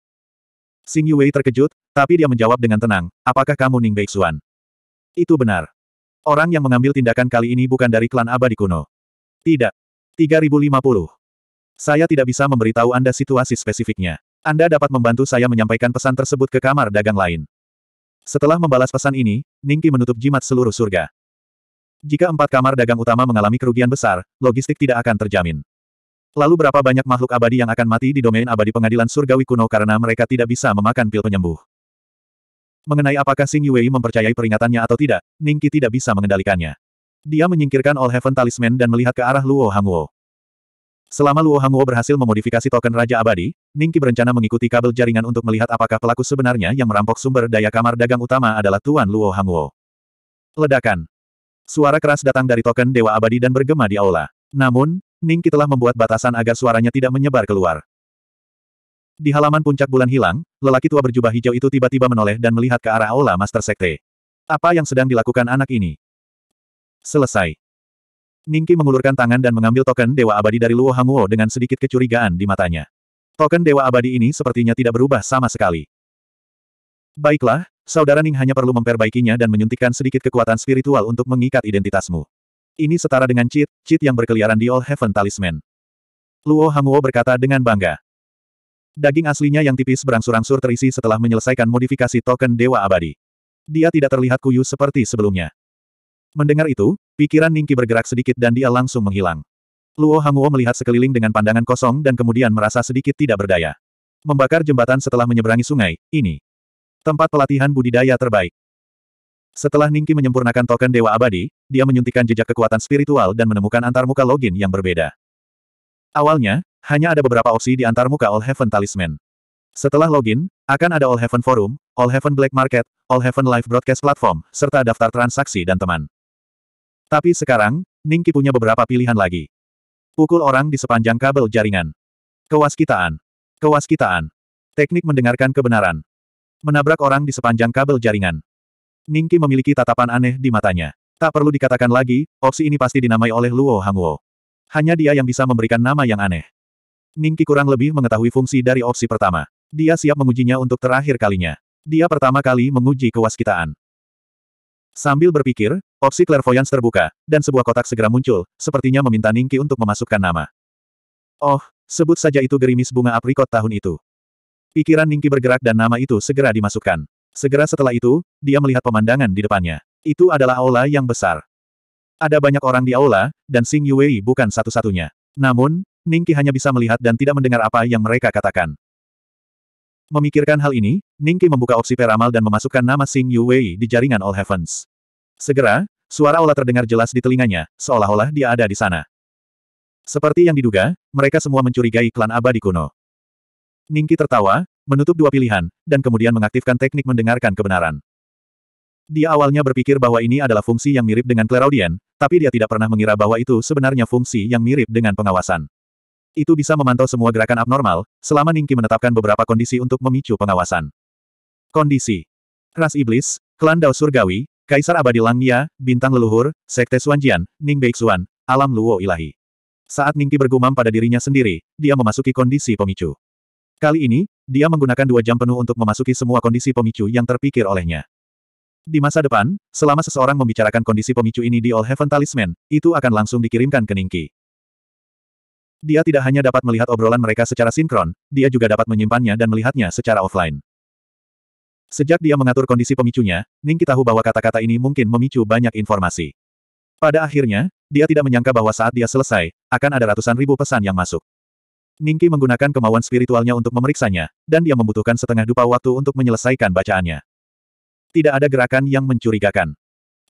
Xing Yue terkejut, tapi dia menjawab dengan tenang, apakah kamu Ning Beixuan? Itu benar. Orang yang mengambil tindakan kali ini bukan dari klan abadi kuno. Tidak. 3050. Saya tidak bisa memberitahu Anda situasi spesifiknya. Anda dapat membantu saya menyampaikan pesan tersebut ke kamar dagang lain. Setelah membalas pesan ini, Ningki menutup jimat seluruh surga. Jika empat kamar dagang utama mengalami kerugian besar, logistik tidak akan terjamin. Lalu berapa banyak makhluk abadi yang akan mati di domain abadi pengadilan surgawi kuno karena mereka tidak bisa memakan pil penyembuh. Mengenai apakah Sing Yuei mempercayai peringatannya atau tidak, Ningki tidak bisa mengendalikannya. Dia menyingkirkan All Heaven Talisman dan melihat ke arah Luo Hangwo. Selama Luo Hanguo berhasil memodifikasi token Raja Abadi, Ningki berencana mengikuti kabel jaringan untuk melihat apakah pelaku sebenarnya yang merampok sumber daya kamar dagang utama adalah Tuan Luo Hanguo. Ledakan. Suara keras datang dari token Dewa Abadi dan bergema di aula. Namun, Ningki telah membuat batasan agar suaranya tidak menyebar keluar. Di halaman puncak bulan hilang, lelaki tua berjubah hijau itu tiba-tiba menoleh dan melihat ke arah aula Master Sekte. Apa yang sedang dilakukan anak ini? Selesai. Ningki mengulurkan tangan dan mengambil token Dewa Abadi dari Luo Hanguo dengan sedikit kecurigaan di matanya. Token Dewa Abadi ini sepertinya tidak berubah sama sekali. Baiklah, saudara Ning hanya perlu memperbaikinya dan menyuntikkan sedikit kekuatan spiritual untuk mengikat identitasmu. Ini setara dengan cheat, cheat yang berkeliaran di All Heaven Talisman. Luo Hanguo berkata dengan bangga. Daging aslinya yang tipis berangsur-angsur terisi setelah menyelesaikan modifikasi token Dewa Abadi. Dia tidak terlihat kuyu seperti sebelumnya. Mendengar itu, pikiran Ningki bergerak sedikit dan dia langsung menghilang. Luo Hanguo melihat sekeliling dengan pandangan kosong dan kemudian merasa sedikit tidak berdaya. Membakar jembatan setelah menyeberangi sungai, ini. Tempat pelatihan budidaya terbaik. Setelah Ningki menyempurnakan token Dewa Abadi, dia menyuntikkan jejak kekuatan spiritual dan menemukan antarmuka login yang berbeda. Awalnya, hanya ada beberapa opsi di antarmuka All Heaven Talisman. Setelah login, akan ada All Heaven Forum, All Heaven Black Market, All Heaven Live Broadcast Platform, serta daftar transaksi dan teman. Tapi sekarang, Ningki punya beberapa pilihan lagi. Pukul orang di sepanjang kabel jaringan. Kewaskitaan. Kewaskitaan. Teknik mendengarkan kebenaran. Menabrak orang di sepanjang kabel jaringan. Ningki memiliki tatapan aneh di matanya. Tak perlu dikatakan lagi, opsi ini pasti dinamai oleh Luo Hangwo. Hanya dia yang bisa memberikan nama yang aneh. Ningki kurang lebih mengetahui fungsi dari opsi pertama. Dia siap mengujinya untuk terakhir kalinya. Dia pertama kali menguji kewaskitaan. Sambil berpikir, Opsi clairvoyance terbuka, dan sebuah kotak segera muncul, sepertinya meminta Ningki untuk memasukkan nama. Oh, sebut saja itu gerimis bunga aprikot tahun itu. Pikiran Ningki bergerak dan nama itu segera dimasukkan. Segera setelah itu, dia melihat pemandangan di depannya. Itu adalah aula yang besar. Ada banyak orang di aula, dan Sing Yuei bukan satu-satunya. Namun, Ningki hanya bisa melihat dan tidak mendengar apa yang mereka katakan. Memikirkan hal ini, Ningki membuka opsi peramal dan memasukkan nama Sing Yuei di jaringan All Heavens. Segera, suara olah terdengar jelas di telinganya, seolah-olah dia ada di sana. Seperti yang diduga, mereka semua mencurigai klan abadi kuno. Ningki tertawa, menutup dua pilihan, dan kemudian mengaktifkan teknik mendengarkan kebenaran. Dia awalnya berpikir bahwa ini adalah fungsi yang mirip dengan Clairaudien, tapi dia tidak pernah mengira bahwa itu sebenarnya fungsi yang mirip dengan pengawasan. Itu bisa memantau semua gerakan abnormal, selama Ningki menetapkan beberapa kondisi untuk memicu pengawasan. Kondisi Ras Iblis, Klan Dao Surgawi, Kaisar Abadi Langnia, Bintang Leluhur, Sekte Suanjian, Ning Beixuan, Alam Luo Ilahi. Saat Ningki bergumam pada dirinya sendiri, dia memasuki kondisi pemicu. Kali ini, dia menggunakan dua jam penuh untuk memasuki semua kondisi pemicu yang terpikir olehnya. Di masa depan, selama seseorang membicarakan kondisi pemicu ini di All Heaven Talisman, itu akan langsung dikirimkan ke Ningki. Dia tidak hanya dapat melihat obrolan mereka secara sinkron, dia juga dapat menyimpannya dan melihatnya secara offline. Sejak dia mengatur kondisi pemicunya, Ningki tahu bahwa kata-kata ini mungkin memicu banyak informasi. Pada akhirnya, dia tidak menyangka bahwa saat dia selesai, akan ada ratusan ribu pesan yang masuk. Ningki menggunakan kemauan spiritualnya untuk memeriksanya, dan dia membutuhkan setengah dupa waktu untuk menyelesaikan bacaannya. Tidak ada gerakan yang mencurigakan.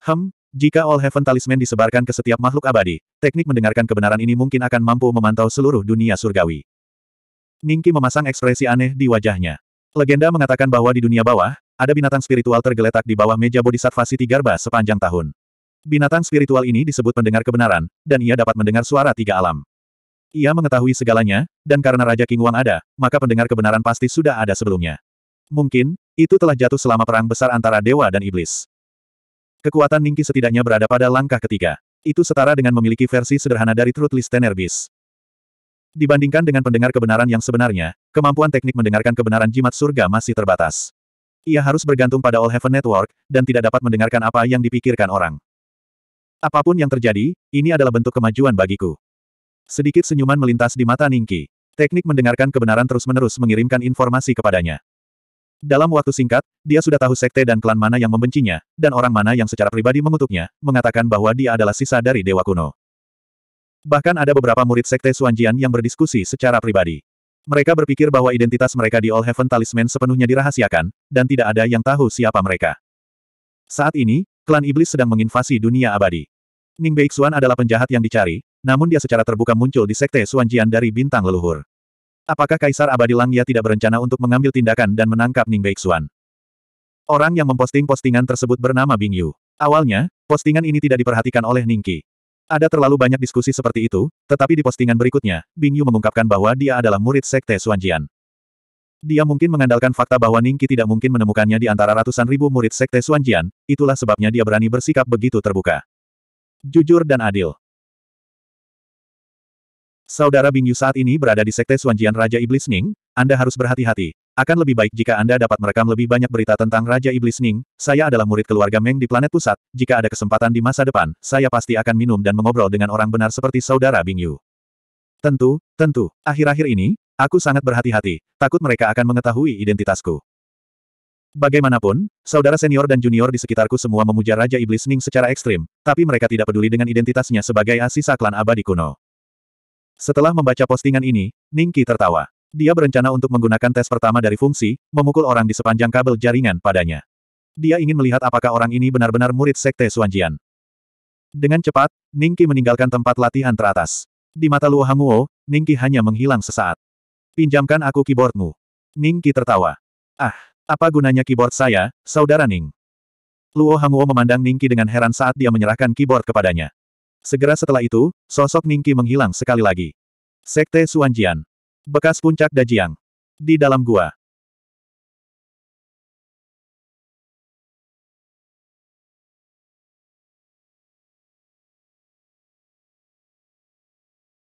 Hem, jika All Heaven Talisman disebarkan ke setiap makhluk abadi, teknik mendengarkan kebenaran ini mungkin akan mampu memantau seluruh dunia surgawi. Ningki memasang ekspresi aneh di wajahnya. Legenda mengatakan bahwa di dunia bawah, ada binatang spiritual tergeletak di bawah meja bodhisattva Siti Garba sepanjang tahun. Binatang spiritual ini disebut pendengar kebenaran, dan ia dapat mendengar suara tiga alam. Ia mengetahui segalanya, dan karena Raja King Wang ada, maka pendengar kebenaran pasti sudah ada sebelumnya. Mungkin, itu telah jatuh selama perang besar antara dewa dan iblis. Kekuatan Ningki setidaknya berada pada langkah ketiga. Itu setara dengan memiliki versi sederhana dari Truth Listener Beast. Dibandingkan dengan pendengar kebenaran yang sebenarnya, kemampuan teknik mendengarkan kebenaran jimat surga masih terbatas. Ia harus bergantung pada All Heaven Network, dan tidak dapat mendengarkan apa yang dipikirkan orang. Apapun yang terjadi, ini adalah bentuk kemajuan bagiku. Sedikit senyuman melintas di mata Ningki. Teknik mendengarkan kebenaran terus-menerus mengirimkan informasi kepadanya. Dalam waktu singkat, dia sudah tahu sekte dan klan mana yang membencinya, dan orang mana yang secara pribadi mengutuknya, mengatakan bahwa dia adalah sisa dari Dewa Kuno. Bahkan ada beberapa murid Sekte Suanjian yang berdiskusi secara pribadi. Mereka berpikir bahwa identitas mereka di All Heaven Talisman sepenuhnya dirahasiakan, dan tidak ada yang tahu siapa mereka. Saat ini, klan iblis sedang menginvasi dunia abadi. Ning Beixuan adalah penjahat yang dicari, namun dia secara terbuka muncul di Sekte Suanjian dari bintang leluhur. Apakah Kaisar Abadi Langya tidak berencana untuk mengambil tindakan dan menangkap Ning Beixuan? Orang yang memposting postingan tersebut bernama Bing Yu. Awalnya, postingan ini tidak diperhatikan oleh Ningqi. Ada terlalu banyak diskusi seperti itu, tetapi di postingan berikutnya, Bing Yu mengungkapkan bahwa dia adalah murid sekte Suanjian. Dia mungkin mengandalkan fakta bahwa Ningki tidak mungkin menemukannya di antara ratusan ribu murid sekte Suanjian, itulah sebabnya dia berani bersikap begitu terbuka. Jujur dan adil. Saudara Bing Yu saat ini berada di sekte Suanjian Raja Iblis Ning, anda harus berhati-hati. Akan lebih baik jika Anda dapat merekam lebih banyak berita tentang Raja Iblis Ning, saya adalah murid keluarga Meng di planet pusat, jika ada kesempatan di masa depan, saya pasti akan minum dan mengobrol dengan orang benar seperti saudara Bing Yu. Tentu, tentu, akhir-akhir ini, aku sangat berhati-hati, takut mereka akan mengetahui identitasku. Bagaimanapun, saudara senior dan junior di sekitarku semua memuja Raja Iblis Ning secara ekstrim, tapi mereka tidak peduli dengan identitasnya sebagai asisa klan abadi kuno. Setelah membaca postingan ini, Ningki tertawa. Dia berencana untuk menggunakan tes pertama dari fungsi, memukul orang di sepanjang kabel jaringan padanya. Dia ingin melihat apakah orang ini benar-benar murid Sekte Suanjian. Dengan cepat, Ningki meninggalkan tempat latihan teratas. Di mata Luo Hanguo, Ningki hanya menghilang sesaat. Pinjamkan aku keyboardmu. Ningki tertawa. Ah, apa gunanya keyboard saya, saudara Ning? Luo Hanguo memandang Ningki dengan heran saat dia menyerahkan keyboard kepadanya. Segera setelah itu, sosok Ningki menghilang sekali lagi. Sekte Suanjian. Bekas puncak Dajiang. Di dalam gua,